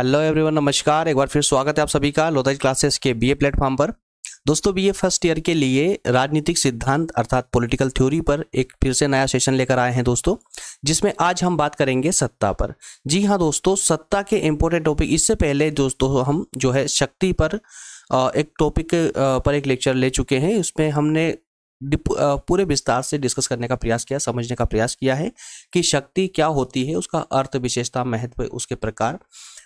Hello everyone नमस्कार एक बार फिर स्वागत है आप सभी का लोताज क्लासेस के बीए प्लेटफॉर्म पर दोस्तों बीए फर्स्ट ईयर के लिए राजनीतिक सिद्धांत अर्थात पॉलिटिकल थ्योरी पर एक फिर से नया सेशन लेकर आए हैं दोस्तों जिसमें आज हम बात करेंगे सत्ता पर जी हाँ दोस्तों सत्ता के इम्पोर्टेंट टॉपिक इससे पहले दोस्तों हम जो है शक्ति पर एक टॉपिक पर एक लेक्चर ले चुके हैं उसमें हमने पूरे विस्तार से डिस्कस करने का प्रयास किया समझने का प्रयास किया है कि शक्ति क्या होती है उसका अर्थ विशेषता महत्व उसके प्रकार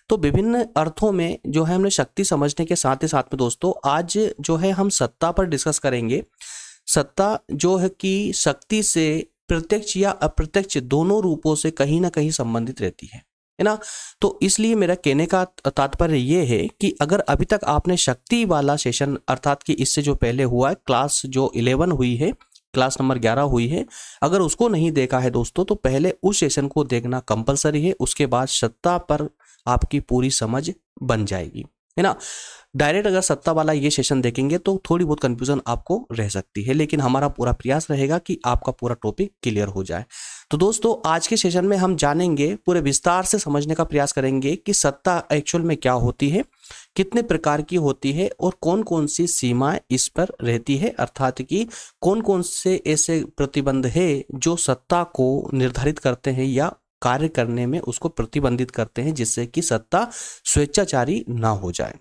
तो विभिन्न अर्थों में जो है हमने शक्ति समझने के साथ ही साथ में दोस्तों आज जो है हम सत्ता पर डिस्कस करेंगे सत्ता जो है कि शक्ति से प्रत्यक्ष या अप्रत्यक्ष दोनों रूपों से कहीं ना कहीं संबंधित रहती है है ना तो इसलिए मेरा कहने का तात्पर्य ये है कि अगर अभी तक आपने शक्ति वाला सेशन अर्थात कि इससे जो पहले हुआ है क्लास जो इलेवन हुई है क्लास नंबर ग्यारह हुई है अगर उसको नहीं देखा है दोस्तों तो पहले उस सेशन को देखना कंपलसरी है उसके बाद सत्ता पर आपकी पूरी समझ बन जाएगी है ना डायरेक्ट अगर सत्ता वाला ये सेशन देखेंगे तो थोड़ी बहुत कंफ्यूजन आपको रह सकती है लेकिन हमारा पूरा प्रयास रहेगा कि आपका पूरा टॉपिक क्लियर हो जाए तो दोस्तों आज के सेशन में हम जानेंगे पूरे विस्तार से समझने का प्रयास करेंगे कि सत्ता एक्चुअल में क्या होती है कितने प्रकार की होती है और कौन कौन सी सीमाएं इस पर रहती है अर्थात कि कौन कौन से ऐसे प्रतिबंध है जो सत्ता को निर्धारित करते हैं या कार्य करने में उसको प्रतिबंधित करते हैं जिससे कि सत्ता स्वेच्छाचारी ना हो जाए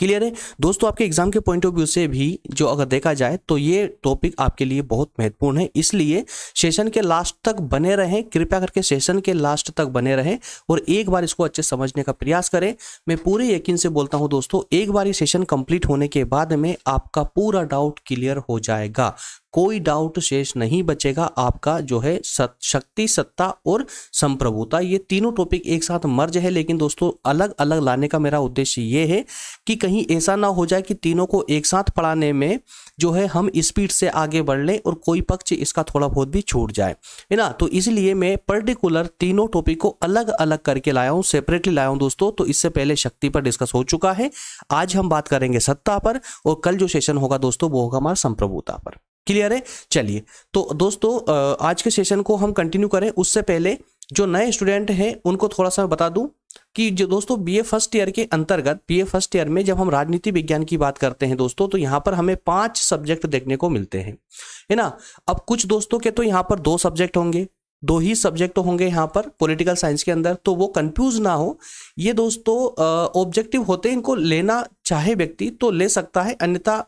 क्लियर है दोस्तों आपके एग्जाम के पॉइंट ऑफ व्यू से भी जो अगर देखा जाए तो ये टॉपिक आपके लिए बहुत महत्वपूर्ण है इसलिए सेशन के लास्ट तक बने रहें कृपया करके सेशन के लास्ट तक बने रहें और एक बार इसको अच्छे समझने का प्रयास करें मैं पूरे यकीन से बोलता हूं दोस्तों एक बार ये सेशन कंप्लीट होने के बाद में आपका पूरा डाउट क्लियर हो जाएगा कोई डाउट शेष नहीं बचेगा आपका जो है सत, शक्ति सत्ता और संप्रभुता ये तीनों टॉपिक एक साथ मर्ज है लेकिन दोस्तों अलग अलग लाने का मेरा उद्देश्य ये है कि कहीं ऐसा ना हो जाए कि तीनों को एक साथ पढ़ाने में जो है हम स्पीड से आगे बढ़ लें और कोई पक्ष इसका थोड़ा बहुत भी छूट जाए है ना तो इसलिए मैं पर्टिकुलर तीनों टॉपिक को अलग अलग करके लाया हूँ सेपरेटली लाया हूँ दोस्तों तो इससे पहले शक्ति पर डिस्कस हो चुका है आज हम बात करेंगे सत्ता पर और कल जो सेशन होगा दोस्तों वो होगा हमारा संप्रभुता पर क्लियर है चलिए तो दोस्तों आज के सेशन को हम कंटिन्यू करें उससे पहले जो नए स्टूडेंट हैं उनको थोड़ा सा बता दूं कि जो दोस्तों बीए फर्स्ट ईयर के अंतर्गत बीए फर्स्ट ईयर में जब हम राजनीति विज्ञान की बात करते हैं दोस्तों तो यहाँ पर हमें पांच सब्जेक्ट देखने को मिलते हैं है ना अब कुछ दोस्तों के तो यहाँ पर दो सब्जेक्ट होंगे दो ही सब्जेक्ट तो होंगे यहाँ पर पॉलिटिकल साइंस के अंदर तो वो कंफ्यूज ना हो ये दोस्तों ऑब्जेक्टिव होते हैं इनको लेना चाहे व्यक्ति तो ले सकता है अन्यथा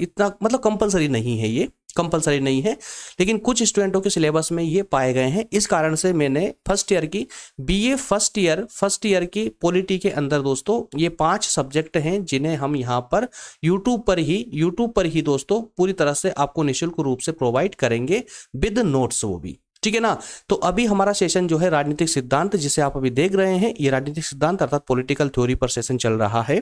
इतना मतलब कंपलसरी नहीं है ये कंपलसरी नहीं है लेकिन कुछ स्टूडेंटों के सिलेबस में ये पाए गए हैं इस कारण से मैंने फर्स्ट ईयर की BA first year first year की पॉलिटी के अंदर दोस्तों ये पांच सब्जेक्ट हैं जिन्हें हम यहाँ पर यूट्यूब पर ही यूट्यूब पर ही दोस्तों पूरी तरह से आपको निःशुल्क रूप से प्रोवाइड करेंगे विद नोट्स वो भी ठीक है ना तो अभी हमारा सेशन जो है राजनीतिक सिद्धांत जिसे आप अभी देख रहे हैं ये राजनीतिक सिद्धांत अर्थात पॉलिटिकल थ्योरी पर सेशन चल रहा है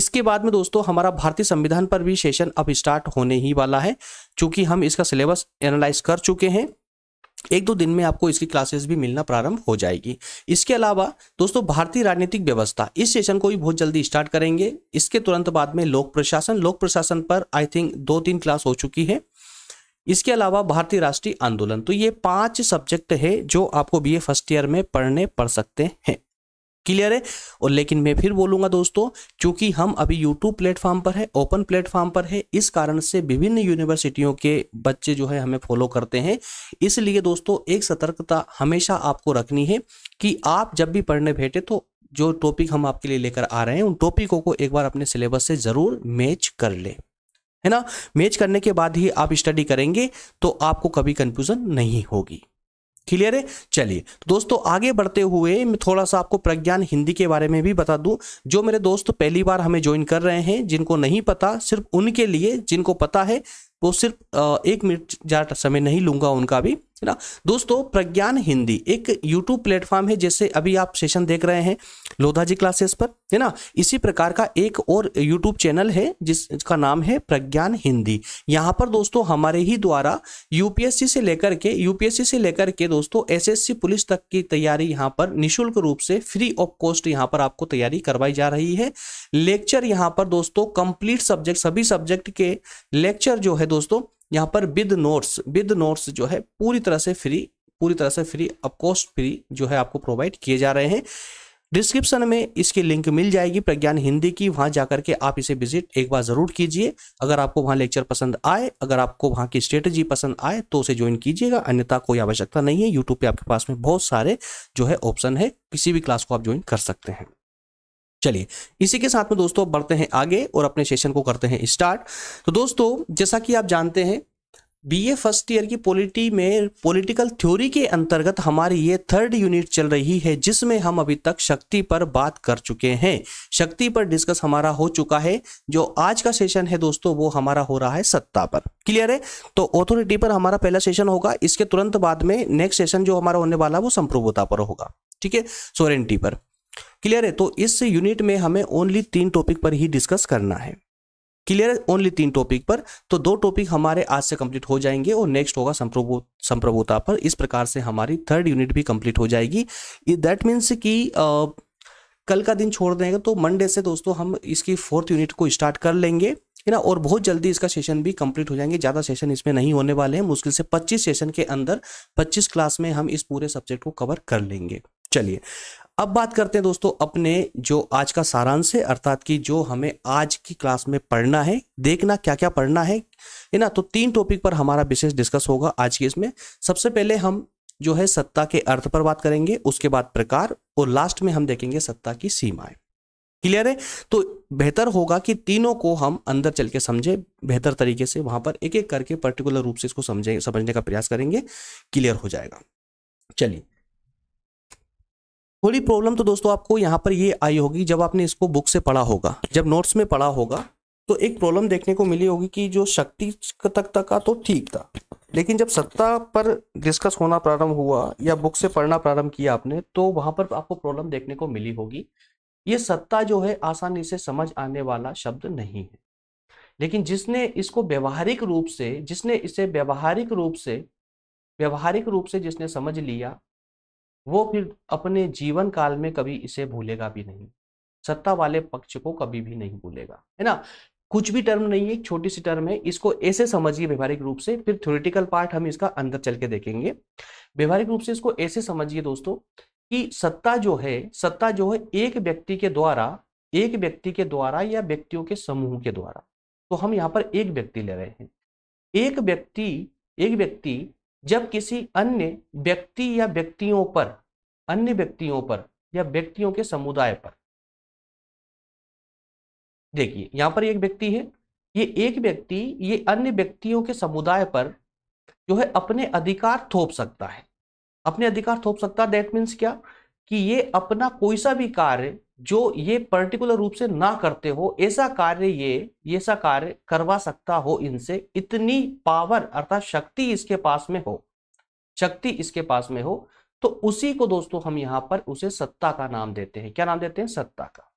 इसके बाद में दोस्तों हमारा भारतीय संविधान पर भी सेशन अब स्टार्ट होने ही वाला है चूंकि हम इसका सिलेबस एनालाइज कर चुके हैं एक दो दिन में आपको इसकी क्लासेस भी मिलना प्रारंभ हो जाएगी इसके अलावा दोस्तों भारतीय राजनीतिक व्यवस्था इस सेशन को भी बहुत जल्दी स्टार्ट करेंगे इसके तुरंत बाद में लोक प्रशासन लोक प्रशासन पर आई थिंक दो तीन क्लास हो चुकी है इसके अलावा भारतीय राष्ट्रीय आंदोलन तो ये पांच सब्जेक्ट है जो आपको बीए फर्स्ट ईयर में पढ़ने पड़ सकते हैं क्लियर है और लेकिन मैं फिर बोलूंगा दोस्तों क्योंकि हम अभी यूट्यूब प्लेटफॉर्म पर है ओपन प्लेटफॉर्म पर है इस कारण से विभिन्न यूनिवर्सिटियों के बच्चे जो है हमें फॉलो करते हैं इसलिए दोस्तों एक सतर्कता हमेशा आपको रखनी है कि आप जब भी पढ़ने बैठे तो जो टॉपिक हम आपके लिए लेकर आ रहे हैं उन टॉपिकों को एक बार अपने सिलेबस से ज़रूर मैच कर लें है ना मैच करने के बाद ही आप स्टडी करेंगे तो आपको कभी कंफ्यूजन नहीं होगी क्लियर है चलिए तो दोस्तों आगे बढ़ते हुए मैं थोड़ा सा आपको प्रज्ञान हिंदी के बारे में भी बता दूं जो मेरे दोस्त पहली बार हमें ज्वाइन कर रहे हैं जिनको नहीं पता सिर्फ उनके लिए जिनको पता है वो सिर्फ एक मिनट ज़्यादा समय नहीं लूँगा उनका भी है ना दोस्तों प्रज्ञान हिंदी एक यूट्यूब प्लेटफॉर्म है जैसे अभी आप सेशन देख रहे हैं लोधा जी क्लासेस पर है ना इसी प्रकार का एक और यूट्यूब चैनल है जिसका नाम है प्रज्ञान हिंदी यहाँ पर दोस्तों हमारे ही द्वारा यूपीएससी से लेकर के यूपीएससी से लेकर के दोस्तों एस पुलिस तक की तैयारी यहाँ पर निःशुल्क रूप से फ्री ऑफ कॉस्ट यहाँ पर आपको तैयारी करवाई जा रही है लेक्चर यहाँ पर दोस्तों कंप्लीट सब्जेक्ट सभी सब्जेक्ट के लेक्चर जो है दोस्तों यहाँ पर विद नोट्स विद नोट्स जो है पूरी तरह से फ्री पूरी तरह से फ्री अब कॉस्ट फ्री जो है आपको प्रोवाइड किए जा रहे हैं डिस्क्रिप्शन में इसकी लिंक मिल जाएगी प्रज्ञान हिंदी की वहां जाकर के आप इसे विजिट एक बार जरूर कीजिए अगर आपको वहां लेक्चर पसंद आए अगर आपको वहां की स्ट्रेटजी पसंद आए तो उसे ज्वाइन कीजिएगा अन्यथा कोई आवश्यकता नहीं है यूट्यूब पे आपके पास में बहुत सारे जो है ऑप्शन है किसी भी क्लास को आप ज्वाइन कर सकते हैं चलिए इसी के साथ में दोस्तों बढ़ते हैं आगे और अपने सेशन को करते हैं स्टार्ट तो दोस्तों जैसा कि आप जानते हैं बीए फर्स्ट ईयर की पॉलिटी में पॉलिटिकल थ्योरी के अंतर्गत हमारी ये थर्ड यूनिट चल रही है जिसमें हम अभी तक शक्ति पर बात कर चुके हैं शक्ति पर डिस्कस हमारा हो चुका है जो आज का सेशन है दोस्तों वो हमारा हो रहा है सत्ता पर क्लियर है तो ऑथोरिटी पर हमारा पहला सेशन होगा इसके तुरंत बाद में नेक्स्ट सेशन जो हमारा होने वाला वो संप्रभुता पर होगा ठीक है सोरेंटी पर क्लियर है तो इस यूनिट में हमें ओनली तीन टॉपिक पर ही डिस्कस करना है क्लियर है ओनली तीन टॉपिक पर तो दो टॉपिक हमारे आज से कंप्लीट हो जाएंगे और नेक्स्ट होगा संप्रभु संप्रभुता पर इस प्रकार से हमारी थर्ड यूनिट भी कंप्लीट हो जाएगी दैट मीन्स कि कल का दिन छोड़ देंगे तो मंडे से दोस्तों हम इसकी फोर्थ यूनिट को स्टार्ट कर लेंगे है ना और बहुत जल्दी इसका सेशन भी कंप्लीट हो जाएंगे ज़्यादा सेशन इसमें नहीं होने वाले हैं मुश्किल से 25 सेशन के अंदर 25 क्लास में हम इस पूरे सब्जेक्ट को कवर कर लेंगे चलिए अब बात करते हैं दोस्तों अपने जो आज का सारांश है अर्थात कि जो हमें आज की क्लास में पढ़ना है देखना क्या क्या पढ़ना है है ना तो तीन टॉपिक पर हमारा विशेष डिस्कस होगा आज की इसमें सबसे पहले हम जो है सत्ता के अर्थ पर बात करेंगे उसके बाद प्रकार और लास्ट में हम देखेंगे सत्ता की सीमाएं क्लियर है तो बेहतर होगा कि तीनों को हम अंदर चल के समझे बेहतर तरीके से वहां पर एक एक करके पर्टिकुलर रूप से इसको समझें समझने का प्रयास करेंगे क्लियर हो जाएगा चलिए थोड़ी प्रॉब्लम तो दोस्तों आपको यहाँ पर ये आई होगी जब आपने इसको बुक से पढ़ा होगा जब नोट्स में पढ़ा होगा तो एक प्रॉब्लम देखने को मिली होगी कि जो शक्ति तक तक का तो ठीक था लेकिन जब सत्ता पर डिस्कस होना प्रारंभ हुआ या बुक से पढ़ना प्रारंभ किया आपने तो वहां पर आपको प्रॉब्लम देखने को मिली होगी ये सत्ता जो है आसानी से समझ आने वाला शब्द नहीं है लेकिन जिसने इसको व्यवहारिक रूप से जिसने इसे व्यवहारिक रूप से व्यवहारिक रूप से जिसने समझ लिया वो फिर अपने जीवन काल में कभी इसे भूलेगा भी नहीं सत्ता वाले पक्ष को कभी भी नहीं भूलेगा है ना कुछ भी टर्म नहीं है छोटी सी टर्म है इसको ऐसे समझिए व्यवहारिक रूप से फिर थ्योरेटिकल पार्ट हम इसका अंदर चल के देखेंगे व्यवहारिक रूप से इसको ऐसे समझिए दोस्तों कि सत्ता जो है सत्ता जो है एक व्यक्ति के द्वारा एक व्यक्ति के द्वारा या व्यक्तियों के समूह के द्वारा तो हम यहाँ पर एक व्यक्ति ले रहे हैं एक व्यक्ति एक व्यक्ति जब किसी अन्य व्यक्ति या व्यक्तियों पर अन्य व्यक्तियों पर या व्यक्तियों के समुदाय पर देखिए यहां पर एक व्यक्ति है ये एक व्यक्ति ये अन्य व्यक्तियों के समुदाय पर जो है अपने अधिकार थोप सकता है अपने अधिकार थोप सकता है दैट मीन्स क्या कि ये अपना कोई सा भी कार्य जो ये पर्टिकुलर रूप से ना करते हो ऐसा कार्य ये ऐसा कार्य करवा सकता हो इनसे इतनी पावर अर्थात शक्ति इसके पास में हो शक्ति इसके पास में हो तो उसी को दोस्तों हम यहां पर उसे सत्ता का नाम देते हैं क्या नाम देते हैं सत्ता का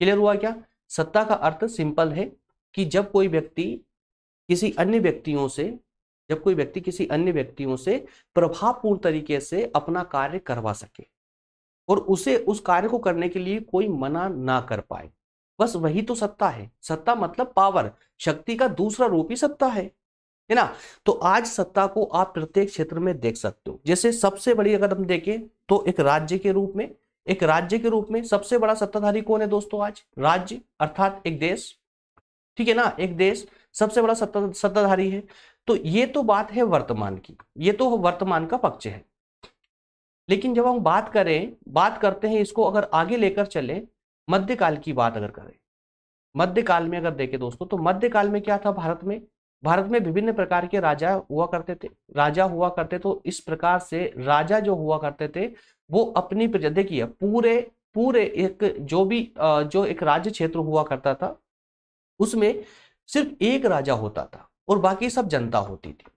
क्लियर हुआ क्या सत्ता का अर्थ सिंपल है कि जब कोई व्यक्ति किसी अन्य व्यक्तियों से जब कोई व्यक्ति किसी अन्य व्यक्तियों से प्रभावपूर्ण तरीके से अपना कार्य करवा सके और उसे उस कार्य को करने के लिए कोई मना ना कर पाए बस वही तो सत्ता है सत्ता मतलब पावर शक्ति का दूसरा रूप ही सत्ता है है ना तो आज सत्ता को आप प्रत्येक क्षेत्र में देख सकते हो जैसे सबसे बड़ी अगर हम देखें तो एक राज्य के रूप में एक राज्य के रूप में सबसे बड़ा सत्ताधारी कौन है दोस्तों आज राज्य अर्थात एक देश ठीक है ना एक देश सबसे बड़ा सत्ता सत्ताधारी है तो ये तो बात है वर्तमान की ये तो वर्तमान का पक्ष है लेकिन जब हम बात करें बात करते हैं इसको अगर आगे लेकर चले मध्यकाल की बात अगर करें मध्यकाल में अगर देखें दोस्तों तो मध्यकाल में क्या था भारत में भारत में विभिन्न प्रकार के राजा हुआ करते थे राजा हुआ करते तो इस प्रकार से राजा जो हुआ करते थे वो अपनी प्रजा देखिए पूरे पूरे एक जो भी जो एक राज्य क्षेत्र हुआ करता था उसमें सिर्फ एक राजा होता था और बाकी सब जनता होती थी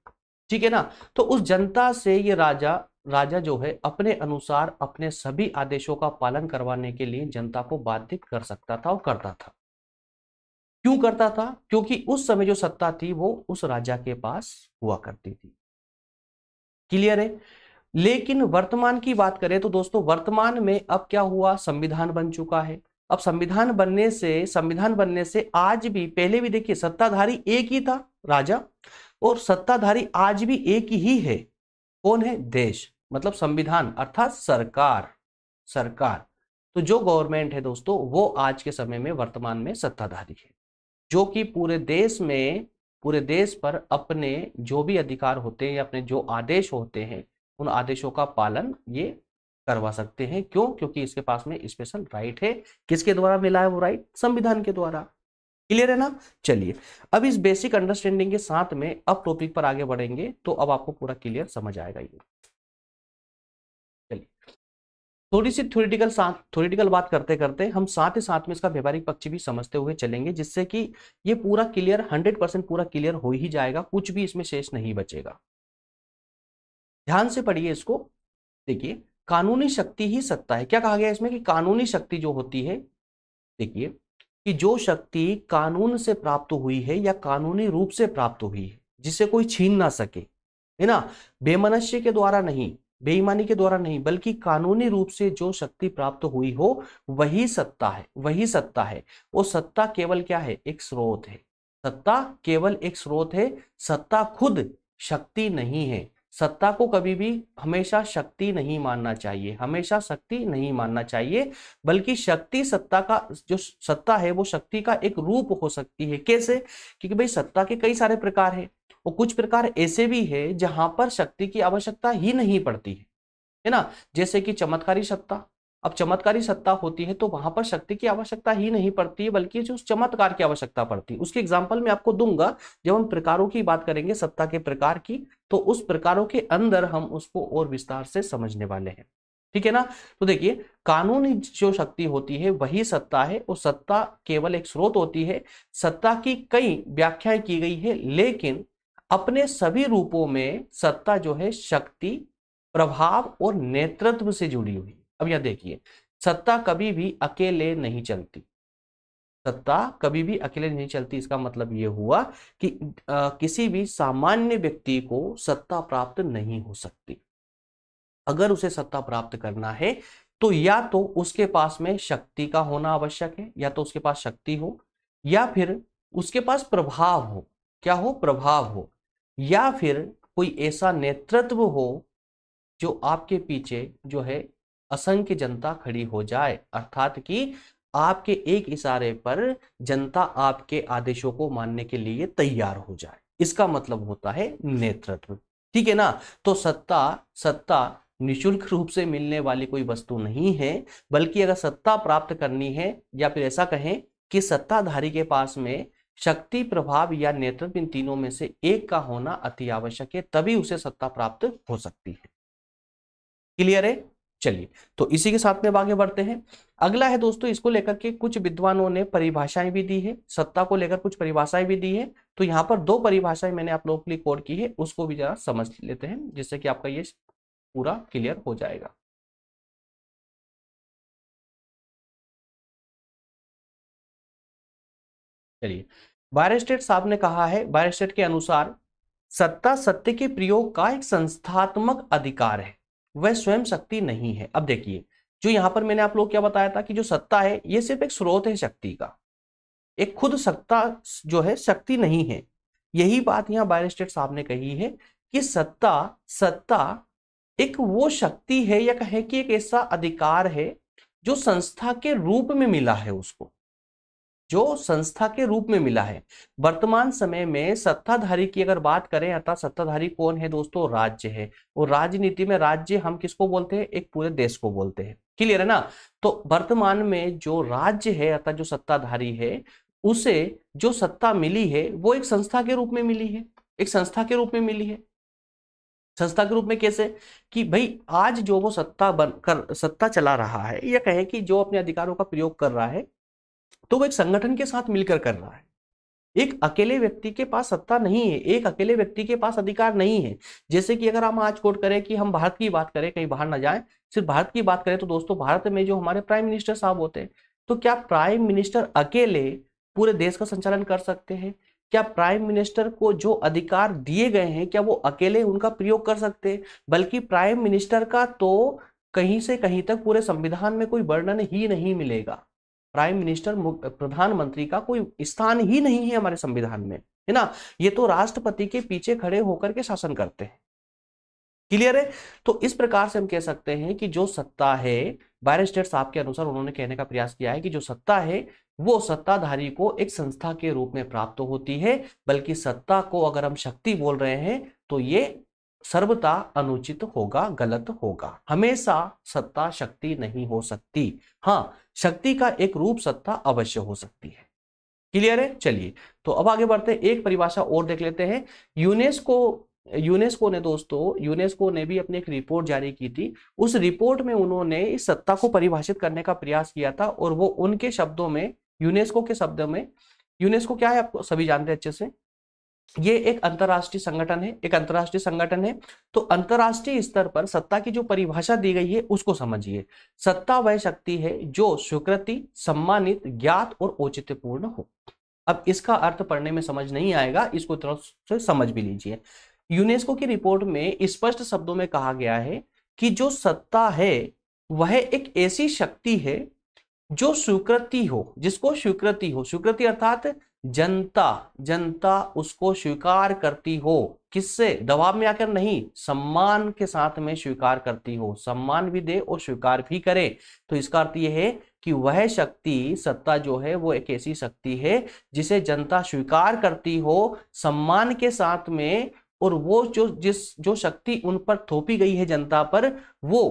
ठीक है ना तो उस जनता से ये राजा राजा जो है अपने अनुसार अपने सभी आदेशों का पालन करवाने के लिए जनता को बाधित कर सकता था और करता था क्यों करता था क्योंकि उस समय जो सत्ता थी वो उस राजा के पास हुआ करती थी क्लियर है लेकिन वर्तमान की बात करें तो दोस्तों वर्तमान में अब क्या हुआ संविधान बन चुका है अब संविधान बनने से संविधान बनने से आज भी पहले भी देखिए सत्ताधारी एक ही था राजा और सत्ताधारी आज भी एक ही है कौन है देश मतलब संविधान अर्थात सरकार सरकार तो जो गवर्नमेंट है दोस्तों वो आज के समय में वर्तमान में सत्ताधारी है जो कि पूरे देश में पूरे देश पर अपने जो भी अधिकार होते हैं अपने जो आदेश होते हैं उन आदेशों का पालन ये करवा सकते हैं क्यों क्योंकि इसके पास में स्पेशल राइट है किसके द्वारा मिला है वो राइट संविधान के द्वारा क्लियर है ना चलिए अब इस बेसिक अंडरस्टैंडिंग के साथ में अब टॉपिक पर आगे बढ़ेंगे तो अब आपको पूरा क्लियर समझ आएगा ये थोड़ी सी थ्योरिटिकल साथ थ्योरिटिकल बात करते करते हम साथ ही साथ में इसका व्यवहारिक पक्ष भी समझते हुए चलेंगे जिससे कि ये पूरा क्लियर 100 परसेंट पूरा क्लियर हो ही जाएगा कुछ भी इसमें शेष नहीं बचेगा ध्यान से पढ़िए इसको देखिए कानूनी शक्ति ही सत्ता है क्या कहा गया इसमें कि कानूनी शक्ति जो होती है देखिए कि जो शक्ति कानून से प्राप्त हुई है या कानूनी रूप से प्राप्त हुई है जिसे कोई छीन ना सके है ना बेमनुष्य के द्वारा नहीं बेईमानी के द्वारा नहीं बल्कि कानूनी रूप से जो शक्ति प्राप्त हुई हो वही सत्ता है वही सत्ता है वो सत्ता केवल क्या है एक स्रोत है सत्ता केवल एक स्रोत है सत्ता खुद शक्ति नहीं है सत्ता को कभी भी हमेशा शक्ति नहीं मानना चाहिए हमेशा शक्ति नहीं मानना चाहिए बल्कि शक्ति सत्ता का जो सत्ता है वो शक्ति का एक रूप हो सकती है कैसे क्योंकि भाई सत्ता के कई सारे प्रकार है और कुछ प्रकार ऐसे भी है जहां पर शक्ति की आवश्यकता ही नहीं पड़ती है है ना जैसे कि चमत्कारी सत्ता अब चमत्कारी सत्ता होती है तो वहां पर शक्ति की आवश्यकता ही नहीं पड़ती है बल्कि जो चमत्कार की आवश्यकता पड़ती है उसके एग्जाम्पल मैं आपको दूंगा जब हम प्रकारों की बात करेंगे सत्ता के प्रकार की तो उस प्रकारों के अंदर हम उसको और विस्तार से समझने वाले हैं ठीक है ना तो देखिए कानूनी जो शक्ति होती है वही सत्ता है और सत्ता केवल एक स्रोत होती है सत्ता की कई व्याख्याएं की गई है लेकिन अपने सभी रूपों में सत्ता जो है शक्ति प्रभाव और नेतृत्व से जुड़ी हुई अब यह देखिए सत्ता कभी भी अकेले नहीं चलती सत्ता कभी भी अकेले नहीं चलती इसका मतलब यह हुआ कि आ, किसी भी सामान्य व्यक्ति को सत्ता प्राप्त नहीं हो सकती अगर उसे सत्ता प्राप्त करना है तो या तो उसके पास में शक्ति का होना आवश्यक है या तो उसके पास शक्ति हो या फिर उसके पास प्रभाव हो क्या हो प्रभाव हो या फिर कोई ऐसा नेतृत्व हो जो आपके पीछे जो है असंख्य जनता खड़ी हो जाए अर्थात कि आपके एक इशारे पर जनता आपके आदेशों को मानने के लिए तैयार हो जाए इसका मतलब होता है नेतृत्व ठीक है ना तो सत्ता सत्ता निशुल्क रूप से मिलने वाली कोई वस्तु नहीं है बल्कि अगर सत्ता प्राप्त करनी है या फिर ऐसा कहें कि सत्ताधारी के पास में शक्ति प्रभाव या नेतृत्व इन तीनों में से एक का होना अति आवश्यक है तभी उसे सत्ता प्राप्त हो सकती है क्लियर है चलिए तो इसी के साथ में आगे बढ़ते हैं अगला है दोस्तों इसको लेकर के कुछ विद्वानों ने परिभाषाएं भी दी है सत्ता को लेकर कुछ परिभाषाएं भी दी है तो यहाँ पर दो परिभाषाएं मैंने आप लोगों के लिए कोड की है उसको भी जरा समझ लेते हैं जिससे कि आपका ये पूरा क्लियर हो जाएगा चलिए बायरस्टेट साहब ने कहा है बायरस्टेट के अनुसार सत्ता सत्य के प्रयोग का एक संस्थात्मक अधिकार है वह स्वयं शक्ति नहीं है अब देखिए जो यहां पर मैंने आप लोग क्या बताया था कि जो सत्ता है यह सिर्फ एक स्रोत है शक्ति का एक खुद सत्ता जो है शक्ति नहीं है यही बात यहाँ स्टेट साहब ने कही है कि सत्ता सत्ता एक वो शक्ति है या कहे कि एक ऐसा अधिकार है जो संस्था के रूप में मिला है उसको जो संस्था के रूप में मिला है वर्तमान समय में सत्ताधारी की अगर बात करें अर्थात सत्ताधारी कौन है दोस्तों राज्य है और राजनीति में राज्य हम किसको बोलते हैं एक पूरे देश को बोलते हैं क्लियर है ना तो वर्तमान में जो राज्य है अर्थात जो सत्ताधारी है उसे जो सत्ता मिली है वो एक संस्था के रूप में मिली है एक संस्था के रूप में मिली है संस्था के रूप में कैसे कि भाई आज जो वो सत्ता बन कर सत्ता चला रहा है या कहें कि जो अपने अधिकारों का प्रयोग कर रहा है तो वो एक संगठन के साथ मिलकर कर रहा है एक अकेले व्यक्ति के पास सत्ता नहीं है एक अकेले व्यक्ति के पास अधिकार नहीं है जैसे कि अगर हम आज कोट करें कि हम भारत की बात करें कहीं बाहर ना जाए सिर्फ भारत की बात करें तो दोस्तों भारत में जो हमारे प्राइम मिनिस्टर साहब होते हैं तो क्या प्राइम मिनिस्टर अकेले पूरे देश का संचालन कर सकते हैं क्या प्राइम मिनिस्टर को जो अधिकार दिए गए हैं क्या वो अकेले उनका प्रयोग कर सकते हैं बल्कि प्राइम मिनिस्टर का तो कहीं से कहीं तक पूरे संविधान में कोई वर्णन ही नहीं मिलेगा प्राइम मिनिस्टर प्रधानमंत्री का कोई स्थान ही नहीं है हमारे संविधान में है ना ये तो राष्ट्रपति के पीछे खड़े होकर के शासन करते हैं क्लियर है तो इस प्रकार से हम कह सकते हैं कि जो सत्ता है बैरिस्टर साहब के अनुसार उन्होंने कहने का प्रयास किया है कि जो सत्ता है वो सत्ताधारी को एक संस्था के रूप में प्राप्त होती है बल्कि सत्ता को अगर हम शक्ति बोल रहे हैं तो ये सर्वता अनुचित होगा गलत होगा हमेशा सत्ता शक्ति नहीं हो सकती हाँ शक्ति का एक रूप सत्ता अवश्य हो सकती है क्लियर है चलिए तो अब आगे बढ़ते हैं एक परिभाषा और देख लेते हैं यूनेस्को यूनेस्को ने दोस्तों यूनेस्को ने भी अपनी एक रिपोर्ट जारी की थी उस रिपोर्ट में उन्होंने इस सत्ता को परिभाषित करने का प्रयास किया था और वो उनके शब्दों में यूनेस्को के शब्दों में यूनेस्को क्या है आपको सभी जानते हैं अच्छे से ये एक अंतर्राष्ट्रीय संगठन है एक अंतर्राष्ट्रीय संगठन है तो अंतर्राष्ट्रीय स्तर पर सत्ता की जो परिभाषा दी गई है उसको समझिए सत्ता वह शक्ति है जो स्वीकृति सम्मानित ज्ञात और औचित्यपूर्ण हो अब इसका अर्थ पढ़ने में समझ नहीं आएगा इसको तरह से समझ भी लीजिए यूनेस्को की रिपोर्ट में स्पष्ट शब्दों में कहा गया है कि जो सत्ता है वह एक ऐसी शक्ति है जो स्वीकृति हो जिसको स्वीकृति हो स्वीकृति अर्थात जनता जनता उसको स्वीकार करती हो किससे दबाव में आकर नहीं सम्मान के साथ में स्वीकार करती हो सम्मान भी दे और स्वीकार भी करे तो इसका अर्थ यह है कि वह शक्ति सत्ता जो है वो एक ऐसी शक्ति है जिसे जनता स्वीकार करती हो सम्मान के साथ में और वो जो जिस जो शक्ति उन पर थोपी गई है जनता पर वो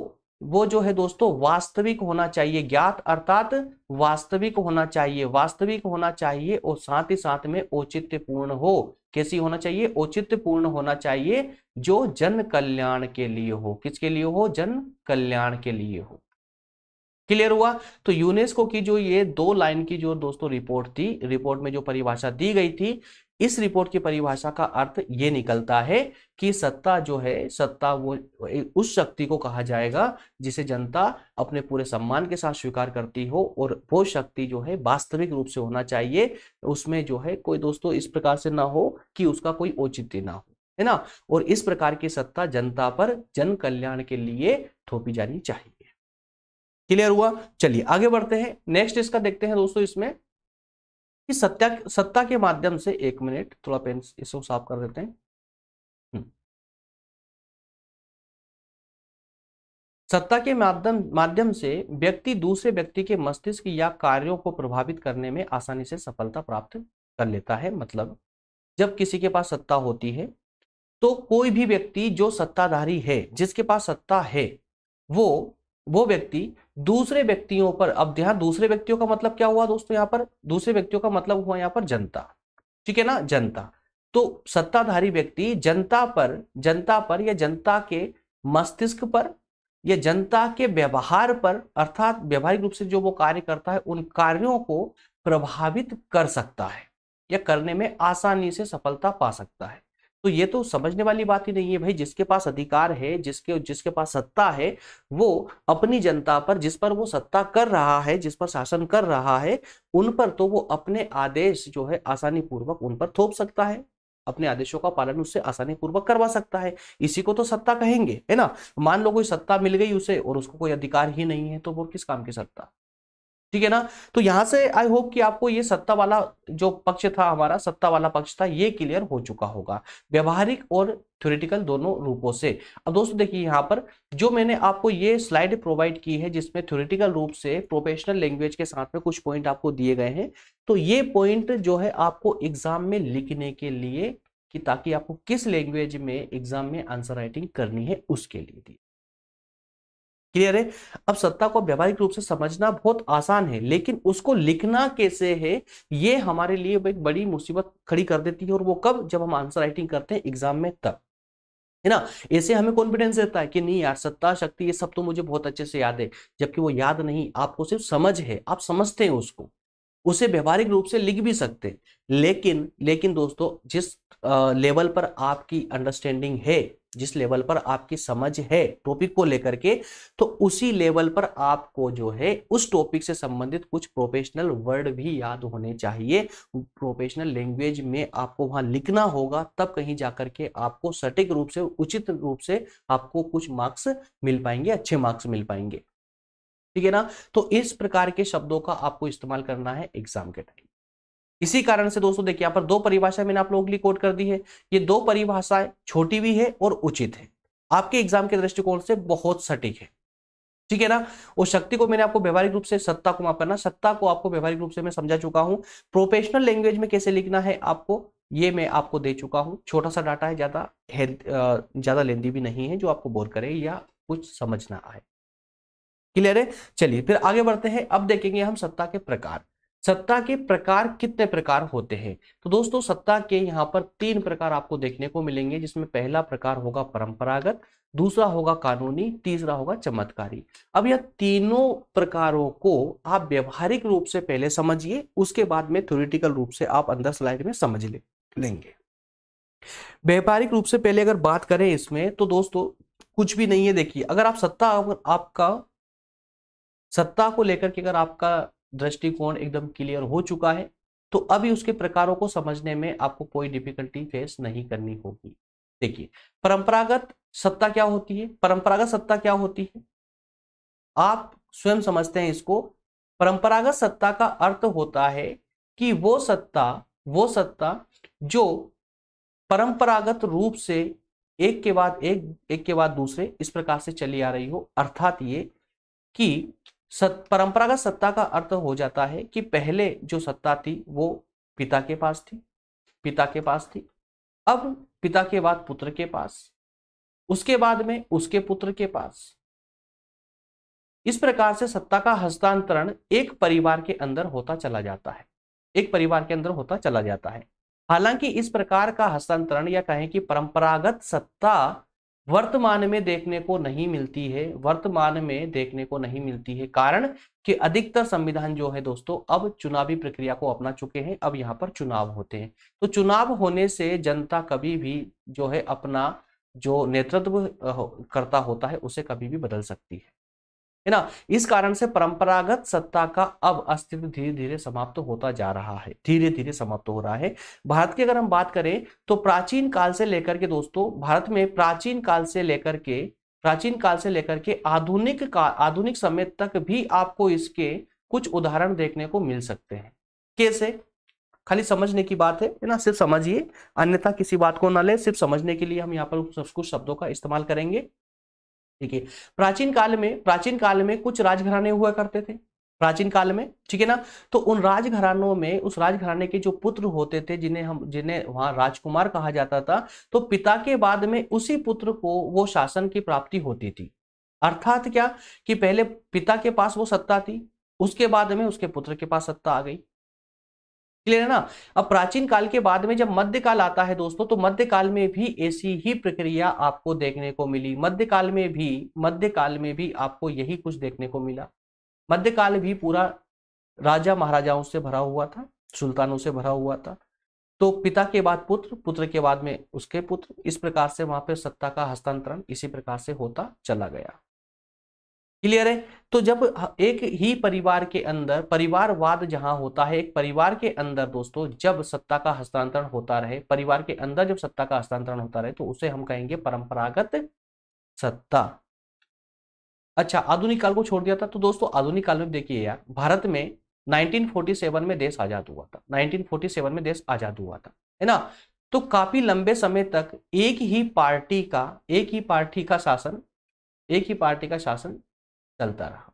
वो जो है दोस्तों वास्तविक होना चाहिए ज्ञात अर्थात वास्तविक होना चाहिए वास्तविक होना चाहिए और साथ ही साथ में औचित्य पूर्ण हो कैसी होना चाहिए औचित्य पूर्ण होना चाहिए जो जन कल्याण के लिए हो किसके लिए हो जन कल्याण के लिए हो क्लियर हुआ तो यूनेस्को की जो ये दो लाइन की जो दोस्तों रिपोर्ट थी रिपोर्ट में जो परिभाषा दी गई थी इस रिपोर्ट की परिभाषा का अर्थ ये निकलता है कि सत्ता जो है सत्ता वो उस शक्ति को कहा जाएगा जिसे जनता अपने पूरे सम्मान के साथ स्वीकार करती हो और वो शक्ति जो है वास्तविक रूप से होना चाहिए उसमें जो है कोई दोस्तों इस प्रकार से ना हो कि उसका कोई औचित्य ना हो है ना और इस प्रकार की सत्ता जनता पर जन कल्याण के लिए थोपी जानी चाहिए क्लियर हुआ चलिए आगे बढ़ते हैं नेक्स्ट इसका देखते हैं दोस्तों इसमें कि सत्या सत्ता के माध्यम से एक मिनट थोड़ा पेन इसको साफ कर देते हैं हम्म। सत्ता के माध्यम माध्यम से व्यक्ति दूसरे व्यक्ति के मस्तिष्क या कार्यों को प्रभावित करने में आसानी से सफलता प्राप्त कर लेता है मतलब जब किसी के पास सत्ता होती है तो कोई भी व्यक्ति जो सत्ताधारी है जिसके पास सत्ता है वो वो व्यक्ति दूसरे व्यक्तियों पर अब ध्यान दूसरे व्यक्तियों का मतलब क्या हुआ दोस्तों यहाँ पर दूसरे व्यक्तियों का मतलब हुआ यहाँ पर जनता ठीक है ना जनता तो सत्ताधारी व्यक्ति जनता पर जनता पर या जनता के मस्तिष्क पर या जनता के व्यवहार पर अर्थात व्यवहारिक रूप से जो वो कार्य करता है उन कार्यों को प्रभावित कर सकता है या करने में आसानी से सफलता पा सकता है तो ये तो समझने वाली बात ही नहीं है भाई जिसके पास अधिकार है जिसके जिसके पास सत्ता है वो अपनी जनता पर जिस पर वो सत्ता कर रहा है जिस पर शासन कर रहा है उन पर तो वो अपने आदेश जो है आसानी पूर्वक उन पर थोप सकता है अपने आदेशों का पालन उससे आसानी पूर्वक करवा सकता है इसी को तो सत्ता कहेंगे है ना मान लो कोई सत्ता मिल गई उसे और उसको कोई अधिकार ही नहीं है तो वो किस काम की सत्ता ठीक है ना तो यहां से आई होप कि आपको ये सत्ता वाला जो पक्ष था हमारा सत्ता वाला पक्ष था ये क्लियर हो चुका होगा व्यवहारिक और थ्योरेटिकल दोनों रूपों से अब दोस्तों देखिए यहाँ पर जो मैंने आपको ये स्लाइड प्रोवाइड की है जिसमें थ्योरेटिकल रूप से प्रोफेशनल लैंग्वेज के साथ में कुछ पॉइंट आपको दिए गए हैं तो ये पॉइंट जो है आपको एग्जाम में लिखने के लिए कि ताकि आपको किस लैंग्वेज में एग्जाम में आंसर राइटिंग करनी है उसके लिए दिए क्लियर है अब सत्ता को व्यवहारिक रूप से समझना बहुत आसान है लेकिन उसको लिखना कैसे है ये हमारे लिए एक बड़ी मुसीबत खड़ी कर देती है और वो कब जब हम आंसर राइटिंग करते हैं एग्जाम में तब है ना ऐसे हमें कॉन्फिडेंस देता है कि नहीं यार सत्ता शक्ति ये सब तो मुझे बहुत अच्छे से याद है जबकि वो याद नहीं आपको सिर्फ समझ है आप समझते हैं उसको उसे व्यवहारिक रूप से लिख भी सकते हैं लेकिन लेकिन दोस्तों जिस लेवल पर आपकी अंडरस्टैंडिंग है जिस लेवल पर आपकी समझ है टॉपिक को लेकर के तो उसी लेवल पर आपको जो है उस टॉपिक से संबंधित कुछ प्रोफेशनल वर्ड भी याद होने चाहिए प्रोफेशनल लैंग्वेज में आपको वहां लिखना होगा तब कहीं जाकर के आपको सटीक रूप से उचित रूप से आपको कुछ मार्क्स मिल पाएंगे अच्छे मार्क्स मिल पाएंगे ठीक है ना तो इस प्रकार के शब्दों का आपको इस्तेमाल करना है एग्जाम के टाइम इसी कारण से दोस्तों देखिए यहाँ पर दो परिभाषा मैंने आप लोगों के लिए कोट कर दी है ये दो परिभाषाएं छोटी भी है और उचित है आपके एग्जाम के दृष्टिकोण से बहुत सटीक है ठीक है ना वो शक्ति को मैंने आपको व्यवहारिक रूप से सत्ता को माफ करना सत्ता को आपको व्यवहारिक रूप से मैं समझा चुका हूँ प्रोफेशनल लैंग्वेज में कैसे लिखना है आपको ये मैं आपको दे चुका हूं छोटा सा डाटा है ज्यादा ज्यादा लेंदी भी नहीं है जो आपको बोर करे या कुछ समझ ना आए क्लियर है चलिए फिर आगे बढ़ते हैं अब देखेंगे हम सत्ता के प्रकार सत्ता के प्रकार कितने प्रकार होते हैं तो दोस्तों सत्ता के यहाँ पर तीन प्रकार आपको देखने को मिलेंगे जिसमें पहला प्रकार होगा परंपरागत दूसरा होगा कानूनी तीसरा होगा चमत्कारी अब यह तीनों प्रकारों को आप व्यवहारिक रूप से पहले समझिए उसके बाद में थ्योरिटिकल रूप से आप अंदर स्लाइड में समझ ले, लेंगे व्यापारिक रूप से पहले अगर बात करें इसमें तो दोस्तों कुछ भी नहीं है देखिए अगर आप सत्ता आपका सत्ता को लेकर के अगर आपका दृष्टिकोण एकदम क्लियर हो चुका है तो अभी उसके प्रकारों को समझने में आपको कोई डिफिकल्टी फेस नहीं करनी होगी देखिए परंपरागत सत्ता क्या होती है परंपरागत सत्ता क्या होती है आप स्वयं समझते हैं इसको परंपरागत सत्ता का अर्थ होता है कि वो सत्ता वो सत्ता जो परंपरागत रूप से एक के बाद एक एक के बाद दूसरे इस प्रकार से चली आ रही हो अर्थात ये कि सत परंपरागत सत्ता का अर्थ हो जाता है कि पहले जो सत्ता थी वो पिता के पास थी पिता के पास थी अब पिता के बाद पुत्र के पास उसके बाद में उसके पुत्र के पास इस प्रकार से सत्ता का हस्तांतरण एक परिवार के अंदर होता चला जाता है एक परिवार के अंदर होता चला जाता है हालांकि इस प्रकार का हस्तांतरण या कहें कि परंपरागत सत्ता वर्तमान में देखने को नहीं मिलती है वर्तमान में देखने को नहीं मिलती है कारण कि अधिकतर संविधान जो है दोस्तों अब चुनावी प्रक्रिया को अपना चुके हैं अब यहाँ पर चुनाव होते हैं तो चुनाव होने से जनता कभी भी जो है अपना जो नेतृत्व करता होता है उसे कभी भी बदल सकती है है ना इस कारण से परंपरागत सत्ता का अब अस्तित्व धीरे धीरे समाप्त होता जा रहा है धीरे धीरे समाप्त हो रहा है भारत की अगर हम बात करें तो प्राचीन काल से लेकर के दोस्तों भारत में प्राचीन काल से लेकर के प्राचीन काल से लेकर के आधुनिक का आधुनिक समय तक भी आपको इसके कुछ उदाहरण देखने को मिल सकते हैं कैसे खाली समझने की बात है ना सिर्फ समझिए अन्यथा किसी बात को ना ले सिर्फ समझने के लिए हम यहाँ पर कुछ शब्दों का इस्तेमाल करेंगे ठीक है प्राचीन काल में प्राचीन काल में कुछ राजघराने हुआ करते थे प्राचीन काल में ठीक है ना तो उन राजघरानों में उस राजघराने के जो पुत्र होते थे जिन्हें हम जिन्हें वहां राजकुमार कहा जाता था तो पिता के बाद में उसी पुत्र को वो शासन की प्राप्ति होती थी अर्थात क्या कि पहले पिता के पास वो सत्ता थी उसके बाद में उसके पुत्र के पास सत्ता आ गई क्लियर है ना अब प्राचीन काल के बाद में जब मध्यकाल आता है दोस्तों तो मध्यकाल में भी ऐसी ही प्रक्रिया आपको देखने को मिली मध्यकाल में भी मध्यकाल में भी आपको यही कुछ देखने को मिला मध्यकाल भी पूरा राजा महाराजाओं से भरा हुआ था सुल्तानों से भरा हुआ था तो पिता के बाद पुत्र पुत्र के बाद में उसके पुत्र इस प्रकार से वहां पर सत्ता का हस्तांतरण इसी प्रकार से होता चला गया क्लियर है तो जब हाँ, एक ही परिवार के अंदर परिवारवाद जहां होता है एक परिवार के अंदर दोस्तों जब सत्ता का हस्तांतरण होता रहे परिवार के अंदर जब सत्ता का हस्तांतरण होता रहे तो उसे हम कहेंगे परंपरागत सत्ता अच्छा आधुनिक काल को छोड़ दिया था तो दोस्तों आधुनिक काल में देखिए यार भारत में 1947 में देश आजाद हुआ था 1947 में देश आजाद हुआ था है ना तो काफी लंबे समय तक एक ही पार्टी का एक ही पार्टी का शासन एक ही पार्टी का शासन चलता रहा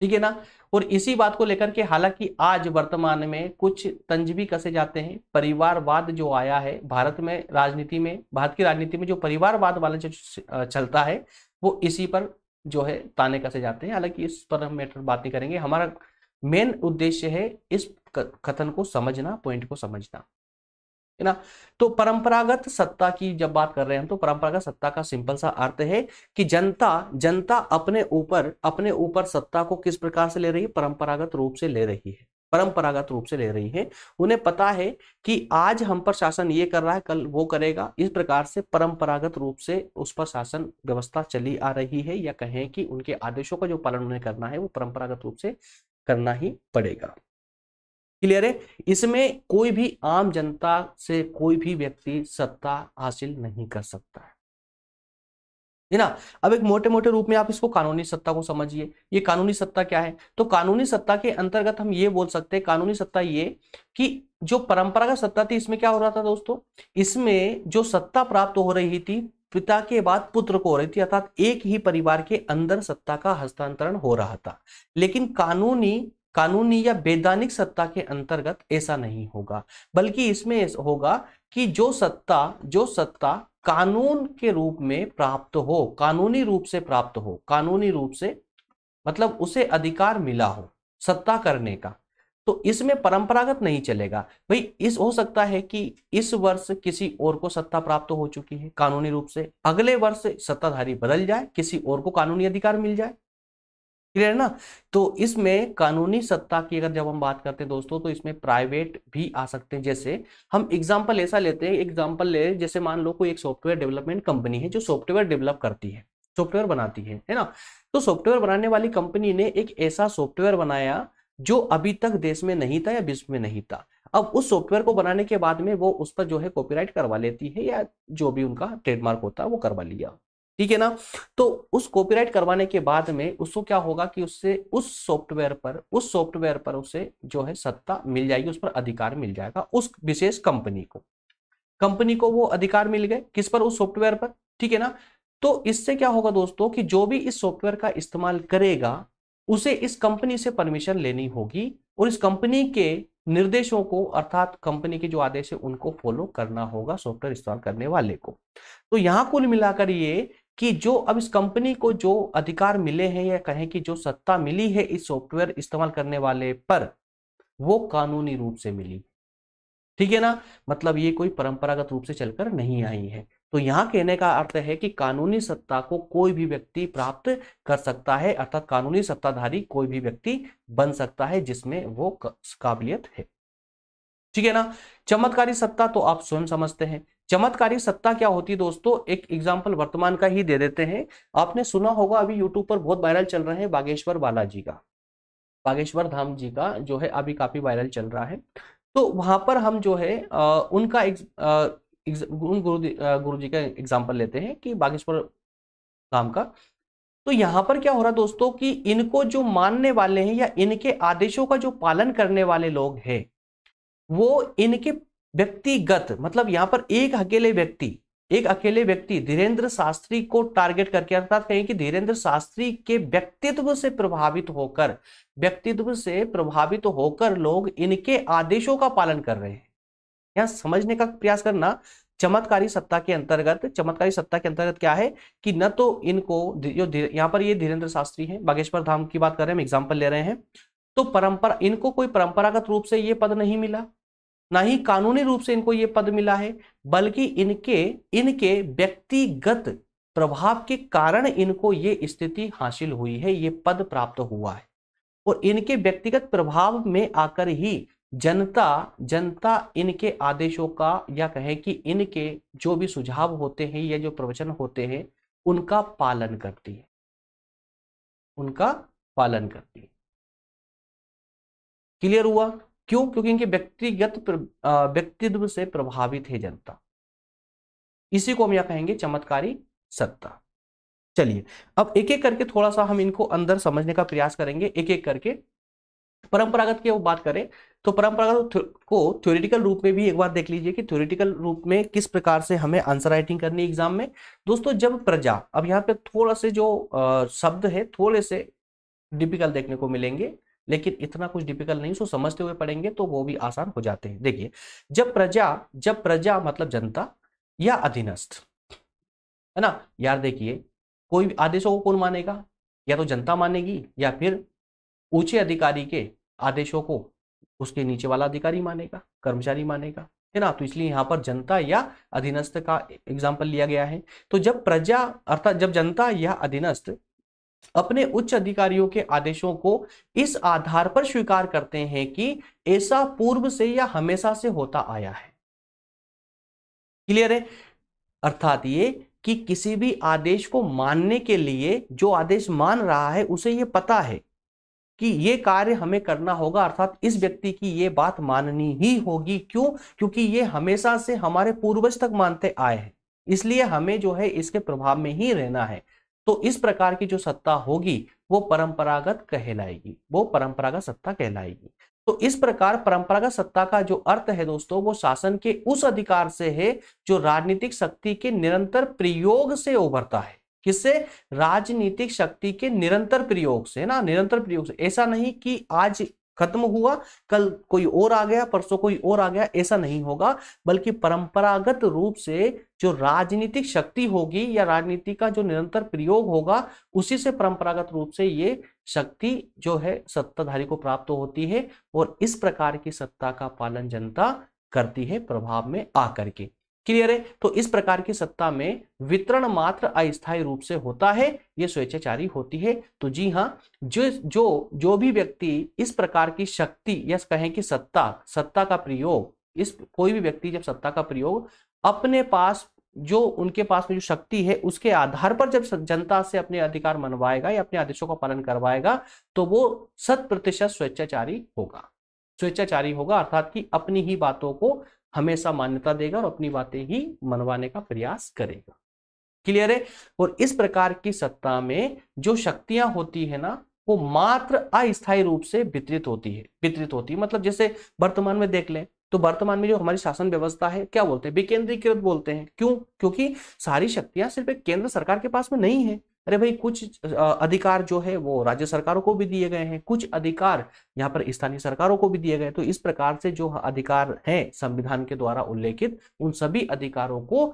ठीक है ना और इसी बात को लेकर के हालांकि आज वर्तमान में कुछ तंज भी कसे जाते हैं परिवारवाद जो आया है भारत में राजनीति में भारत की राजनीति में जो परिवारवाद वाला जो चलता है वो इसी पर जो है ताने कसे जाते हैं हालांकि इस पर हम मैटर बात नहीं करेंगे हमारा मेन उद्देश्य है इस कथन को समझना पॉइंट को समझना है ना तो परंपरागत सत्ता की जब बात कर रहे हैं हम तो परंपरागत सत्ता का सिंपल सा अर्थ है कि जनता जनता अपने ऊपर अपने ऊपर सत्ता को किस प्रकार से ले रही है परंपरागत रूप से ले रही है परंपरागत रूप से ले रही है उन्हें पता है कि आज हम पर शासन ये कर रहा है कल वो करेगा इस प्रकार से परंपरागत रूप से उस पर शासन व्यवस्था चली आ रही है या कहें कि उनके आदेशों का जो पालन उन्हें करना है वो परंपरागत रूप से करना ही पड़ेगा क्लियर है इसमें कोई भी आम जनता से कोई भी व्यक्ति सत्ता हासिल नहीं कर सकता है ना अब एक मोटे मोटे रूप में आप इसको कानूनी सत्ता को समझिए ये कानूनी सत्ता क्या है तो कानूनी सत्ता के अंतर्गत हम ये बोल सकते हैं कानूनी सत्ता ये कि जो परंपरागत सत्ता थी इसमें क्या हो रहा था दोस्तों इसमें जो सत्ता प्राप्त हो रही थी पिता के बाद पुत्र को हो रही थी अर्थात एक ही परिवार के अंदर सत्ता का हस्तांतरण हो रहा था लेकिन कानूनी कानूनी या वैधानिक सत्ता के अंतर्गत ऐसा नहीं होगा बल्कि इसमें होगा कि जो सत्ता जो सत्ता कानून के रूप में प्राप्त हो कानूनी रूप से प्राप्त हो कानूनी रूप से मतलब उसे अधिकार मिला हो सत्ता करने का तो इसमें परंपरागत नहीं चलेगा भाई इस हो सकता है कि इस वर्ष किसी और को सत्ता प्राप्त हो चुकी है कानूनी रूप से अगले वर्ष सत्ताधारी बदल जाए किसी और को कानूनी अधिकार मिल जाए क्लियर है ना तो इसमें कानूनी सत्ता की अगर जब हम बात करते हैं दोस्तों तो इसमें प्राइवेट भी आ सकते हैं जैसे हम एग्जाम्पल ऐसा लेते हैं एग्जाम्पल ले जैसे मान लो कोई एक सॉफ्टवेयर डेवलपमेंट कंपनी है जो सॉफ्टवेयर डेवलप करती है सॉफ्टवेयर बनाती है है ना तो सॉफ्टवेयर बनाने वाली कंपनी ने एक ऐसा सॉफ्टवेयर बनाया जो अभी तक देश में नहीं था या विश्व में नहीं था अब उस सॉफ्टवेयर को बनाने के बाद में वो उस पर जो है कॉपीराइट करवा लेती है या जो भी उनका ट्रेडमार्क होता है वो करवा लिया ठीक है ना तो उस कॉपीराइट करवाने के बाद में उसको क्या होगा कि उससे उस सॉफ्टवेयर पर उस सॉफ्टवेयर पर उसे जो है सत्ता मिल जाएगी उस पर अधिकार मिल जाएगा उस विशेष कंपनी को कंपनी को वो अधिकार मिल गए किस पर उस सॉफ्टवेयर पर ठीक है ना तो इससे क्या होगा दोस्तों कि जो भी इस सॉफ्टवेयर का इस्तेमाल करेगा उसे इस कंपनी से परमिशन लेनी होगी और इस कंपनी के निर्देशों को अर्थात कंपनी के जो आदेश है उनको फॉलो करना होगा सॉफ्टवेयर इस्तेमाल करने वाले को तो यहां कुल मिलाकर ये कि जो अब इस कंपनी को जो अधिकार मिले हैं या कहें कि जो सत्ता मिली है इस सॉफ्टवेयर इस्तेमाल करने वाले पर वो कानूनी रूप से मिली ठीक है ना मतलब ये कोई परंपरागत रूप से चलकर नहीं आई है तो यहां कहने का अर्थ है कि कानूनी सत्ता को कोई भी व्यक्ति प्राप्त कर सकता है अर्थात कानूनी सत्ताधारी कोई भी व्यक्ति बन सकता है जिसमें वो काबिलियत है ठीक है ना चमत्कारी सत्ता तो आप स्वयं समझते हैं चमत्कारी सत्ता क्या होती है दोस्तों एक एग्जाम्पल वर्तमान का ही दे देते हैं आपने सुना होगा अभी यूट्यूब पर बहुत वायरल चल रहे हैं बागेश्वर बालाजी का बागेश्वर धाम जी का जो है अभी काफी वायरल चल रहा है तो वहां पर हम जो है आ, उनका एक, गुरु गुरु जी का एग्जाम्पल लेते हैं कि बागेश्वर धाम का तो यहाँ पर क्या हो रहा है दोस्तों कि इनको जो मानने वाले हैं या इनके आदेशों का जो पालन करने वाले लोग हैं वो इनके व्यक्तिगत मतलब यहां पर एक अकेले व्यक्ति एक अकेले व्यक्ति धीरेन्द्र शास्त्री को टारगेट करके अर्थात कहें कि धीरेन्द्र शास्त्री के व्यक्तित्व से प्रभावित होकर व्यक्तित्व से प्रभावित होकर लोग इनके आदेशों का पालन कर रहे हैं यहां समझने का प्रयास करना चमत्कारी सत्ता के अंतर्गत चमत्कारी सत्ता के अंतर्गत क्या है कि न तो इनको जो यहाँ पर ये धीरेन्द्र शास्त्री है बागेश्वर धाम की बात कर रहे हैं हम एग्जाम्पल ले रहे हैं तो परंपरा इनको कोई परंपरागत रूप से ये पद नहीं मिला ना ही कानूनी रूप से इनको ये पद मिला है बल्कि इनके इनके व्यक्तिगत प्रभाव के कारण इनको ये स्थिति हासिल हुई है ये पद प्राप्त हुआ है और इनके व्यक्तिगत प्रभाव में आकर ही जनता जनता इनके आदेशों का या कहे कि इनके जो भी सुझाव होते हैं या जो प्रवचन होते हैं उनका पालन करती है उनका पालन करती है क्लियर हुआ क्यों क्योंकि इनके व्यक्तिगत व्यक्तित्व से प्रभावित है जनता इसी को हम यह कहेंगे चमत्कारी सत्ता चलिए अब एक एक करके थोड़ा सा हम इनको अंदर समझने का प्रयास करेंगे एक एक करके परंपरागत की बात करें तो परंपरागत को थ्योरिटिकल रूप में भी एक बार देख लीजिए कि थ्योरिटिकल रूप में किस प्रकार से हमें आंसर राइटिंग करनी एग्जाम में दोस्तों जब प्रजा अब यहाँ पे थोड़ा से जो आ, शब्द है थोड़े से डिफिकल्ट देखने को मिलेंगे लेकिन इतना कुछ डिफिकल्ट नहीं सो समझते हुए पढ़ेंगे तो वो भी आसान हो जाते हैं देखिए जब प्रजा जब प्रजा मतलब जनता या अधीनस्थ है ना यार देखिए कोई आदेशों को कौन मानेगा या तो जनता मानेगी या फिर ऊंचे अधिकारी के आदेशों को उसके नीचे वाला अधिकारी मानेगा कर्मचारी मानेगा है ना तो इसलिए यहाँ पर जनता या अधीनस्थ का एग्जाम्पल लिया गया है तो जब प्रजा अर्थात जब जनता या अधीनस्थ अपने उच्च अधिकारियों के आदेशों को इस आधार पर स्वीकार करते हैं कि ऐसा पूर्व से या हमेशा से होता आया है क्लियर है अर्थात ये कि किसी भी आदेश को मानने के लिए जो आदेश मान रहा है उसे ये पता है कि ये कार्य हमें करना होगा अर्थात इस व्यक्ति की ये बात माननी ही होगी क्यों क्योंकि ये हमेशा से हमारे पूर्वज तक मानते आए हैं इसलिए हमें जो है इसके प्रभाव में ही रहना है तो इस प्रकार की जो सत्ता होगी वो परंपरागत कहलाएगी वो परंपरागत सत्ता कहलाएगी तो इस प्रकार परंपरागत सत्ता का जो अर्थ है दोस्तों वो शासन के उस अधिकार से है जो राजनीतिक शक्ति के निरंतर प्रयोग से उभरता है किससे राजनीतिक शक्ति के निरंतर प्रयोग से ना निरंतर प्रयोग से ऐसा नहीं कि आज खत्म हुआ कल कोई और आ गया परसों कोई और आ गया ऐसा नहीं होगा बल्कि परंपरागत रूप से जो राजनीतिक शक्ति होगी या राजनीति का जो निरंतर प्रयोग होगा उसी से परंपरागत रूप से ये शक्ति जो है सत्ताधारी को प्राप्त होती है और इस प्रकार की सत्ता का पालन जनता करती है प्रभाव में आकर के क्लियर है तो इस प्रकार की सत्ता में वितरण मात्र अस्थायी रूप से होता है ये स्वेच्छाचारी होती है तो जी हाँ जो जो जो भी व्यक्ति इस प्रकार की शक्ति या कहें कि सत्ता सत्ता का प्रयोग इस कोई भी व्यक्ति जब सत्ता का प्रयोग अपने पास जो उनके पास में जो शक्ति है उसके आधार पर जब जनता से अपने अधिकार मनवाएगा या अपने आदेशों का पालन करवाएगा तो वो शत प्रतिशत स्वेच्छाचारी होगा स्वेच्छाचारी होगा अर्थात कि अपनी ही बातों को हमेशा मान्यता देगा और अपनी बातें ही मनवाने का प्रयास करेगा क्लियर है और इस प्रकार की सत्ता में जो शक्तियां होती है ना वो मात्र अस्थायी रूप से वितरित होती है वितरित होती है मतलब जैसे वर्तमान में देख लें तो वर्तमान में जो हमारी शासन व्यवस्था है क्या बोलते हैं विकेंद्रीकृत बोलते हैं क्यों क्योंकि सारी शक्तियां सिर्फ एक केंद्र सरकार के पास में नहीं है अरे भाई कुछ अधिकार जो है वो राज्य सरकारों को भी दिए गए हैं कुछ अधिकार यहाँ पर स्थानीय सरकारों को भी दिए गए तो इस प्रकार से जो अधिकार हैं संविधान के द्वारा उल्लेखित उन सभी अधिकारों को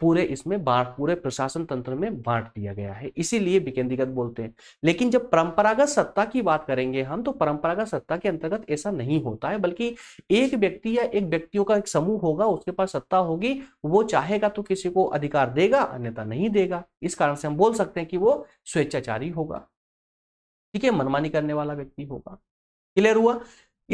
पूरे इसमें बांट पूरे प्रशासन तंत्र में बांट दिया गया है इसीलिए विकेंद्रीगत बोलते हैं लेकिन जब परंपरागत सत्ता की बात करेंगे हम तो परंपरागत सत्ता के अंतर्गत ऐसा नहीं होता है बल्कि एक व्यक्ति या एक व्यक्तियों का एक समूह होगा उसके पास सत्ता होगी वो चाहेगा तो किसी को अधिकार देगा अन्यथा नहीं देगा इस कारण से हम बोल सकते हैं कि वो स्वेच्छाचारी होगा ठीक है मनमानी करने वाला व्यक्ति होगा क्लियर हुआ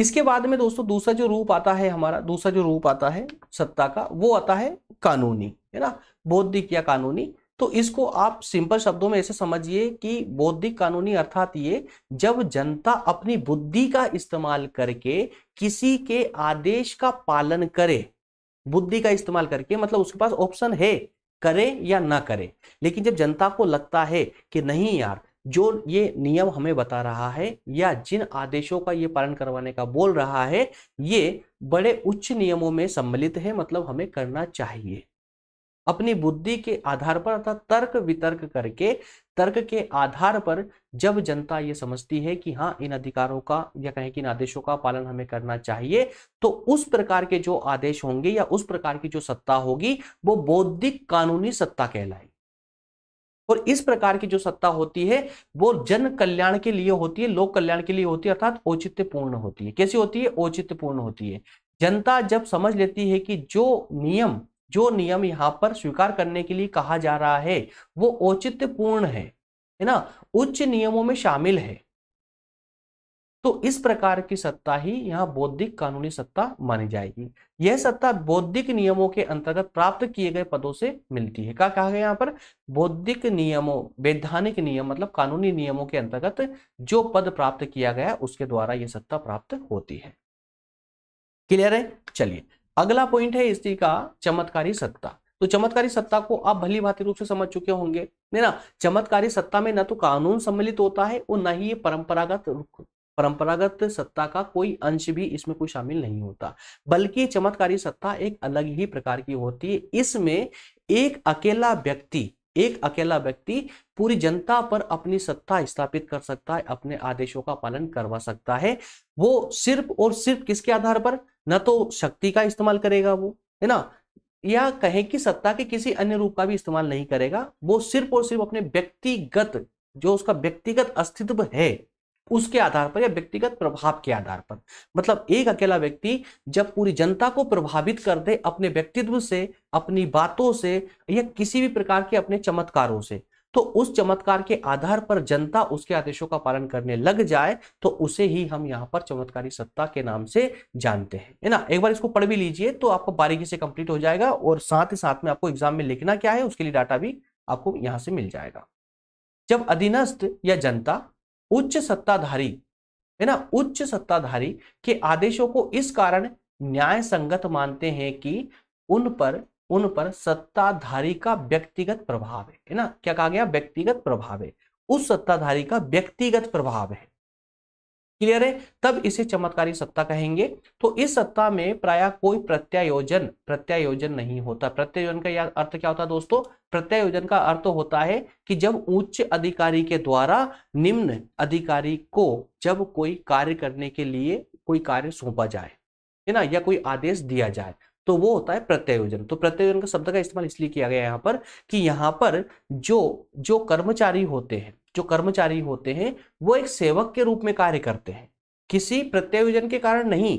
इसके बाद में दोस्तों दूसरा जो रूप आता है हमारा दूसरा जो रूप आता है सत्ता का वो आता है कानूनी है ना बौद्धिक या कानूनी तो इसको आप सिंपल शब्दों में ऐसे समझिए कि बौद्धिक कानूनी अर्थात ये जब जनता अपनी बुद्धि का इस्तेमाल करके किसी के आदेश का पालन करे बुद्धि का इस्तेमाल करके मतलब उसके पास ऑप्शन है करे या ना करे लेकिन जब जनता को लगता है कि नहीं यार जो ये नियम हमें बता रहा है या जिन आदेशों का ये पालन करवाने का बोल रहा है ये बड़े उच्च नियमों में सम्मिलित है मतलब हमें करना चाहिए अपनी बुद्धि के आधार पर अर्थात तर्क वितर्क करके तर्क के आधार पर जब जनता ये समझती है कि हाँ इन अधिकारों का या कहें कि इन आदेशों का पालन हमें करना चाहिए तो उस प्रकार के जो आदेश होंगे या उस प्रकार की जो सत्ता होगी वो बौद्धिक कानूनी सत्ता कहलाएगी और इस प्रकार की जो सत्ता होती है वो जन कल्याण के लिए होती है लोक कल्याण के लिए होती है अर्थात औचित्यपूर्ण होती है कैसी होती है औचित्यपूर्ण होती है जनता जब समझ लेती है कि जो नियम जो नियम यहाँ पर स्वीकार करने के लिए कहा जा रहा है वो औचित्यपूर्ण है है ना उच्च नियमों में शामिल है तो इस प्रकार की सत्ता ही यहाँ बौद्धिक कानूनी सत्ता मानी जाएगी यह सत्ता बौद्धिक नियमों के अंतर्गत प्राप्त किए गए पदों से मिलती है क्या कहा गया यहाँ पर बौद्धिक नियमों वैधानिक नियम मतलब कानूनी नियमों के अंतर्गत जो पद प्राप्त किया गया उसके द्वारा यह सत्ता प्राप्त होती है क्लियर है चलिए अगला पॉइंट है स्त्री का चमत्कारी सत्ता तो चमत्कारी सत्ता को आप भली भांति रूप से समझ चुके होंगे नहीं ना चमत्कारी सत्ता में ना तो कानून सम्मिलित होता है और ना ही ये परंपरागत परंपरागत सत्ता का कोई अंश भी इसमें कोई शामिल नहीं होता बल्कि चमत्कारी सत्ता एक अलग ही प्रकार की होती है इसमें एक अकेला व्यक्ति एक अकेला व्यक्ति पूरी जनता पर अपनी सत्ता स्थापित कर सकता है अपने आदेशों का पालन करवा सकता है वो सिर्फ और सिर्फ किसके आधार पर ना तो शक्ति का इस्तेमाल करेगा वो है ना या कहें कि सत्ता के किसी अन्य रूप का भी इस्तेमाल नहीं करेगा वो सिर्फ और सिर्फ अपने व्यक्तिगत जो उसका व्यक्तिगत अस्तित्व है उसके आधार पर या व्यक्तिगत प्रभाव के आधार पर मतलब एक अकेला व्यक्ति जब पूरी जनता को प्रभावित कर दे अपने व्यक्तित्व से अपनी बातों से या किसी भी प्रकार के अपने चमत्कारों से तो उस चमत्कार के आधार पर जनता उसके आदेशों का पालन करने लग जाए तो उसे ही हम यहाँ पर चमत्कारी सत्ता के नाम से जानते हैं है ना एक बार इसको पढ़ भी लीजिए तो आपको बारीकी से कंप्लीट हो जाएगा और साथ ही साथ में आपको एग्जाम में लिखना क्या है उसके लिए डाटा भी आपको यहाँ से मिल जाएगा जब अधीनस्थ या जनता उच्च सत्ताधारी है ना उच्च सत्ताधारी के आदेशों को इस कारण न्याय संगत मानते हैं कि उन पर उन पर सत्ताधारी का व्यक्तिगत प्रभाव है ना क्या कहा गया व्यक्तिगत प्रभाव है उस सत्ताधारी का व्यक्तिगत प्रभाव है क्लियर है तब इसे चमत्कारी सत्ता कहेंगे तो इस सत्ता में प्राय कोई प्रत्यायोजन प्रत्यायोजन नहीं होता प्रत्यायोजन का अर्थ क्या होता है दोस्तों प्रत्यायोजन का अर्थ होता है कि जब उच्च अधिकारी के द्वारा निम्न अधिकारी को जब कोई कार्य करने के लिए कोई कार्य सौंपा जाए है ना या कोई आदेश दिया जाए तो वो होता है प्रत्ययोजन तो प्रत्ययोजन का शब्द का इस्तेमाल इसलिए किया गया यहाँ पर कि यहाँ पर जो जो कर्मचारी होते हैं जो कर्मचारी होते हैं वो एक सेवक के रूप में कार्य करते हैं किसी प्रत्ययोजन के कारण नहीं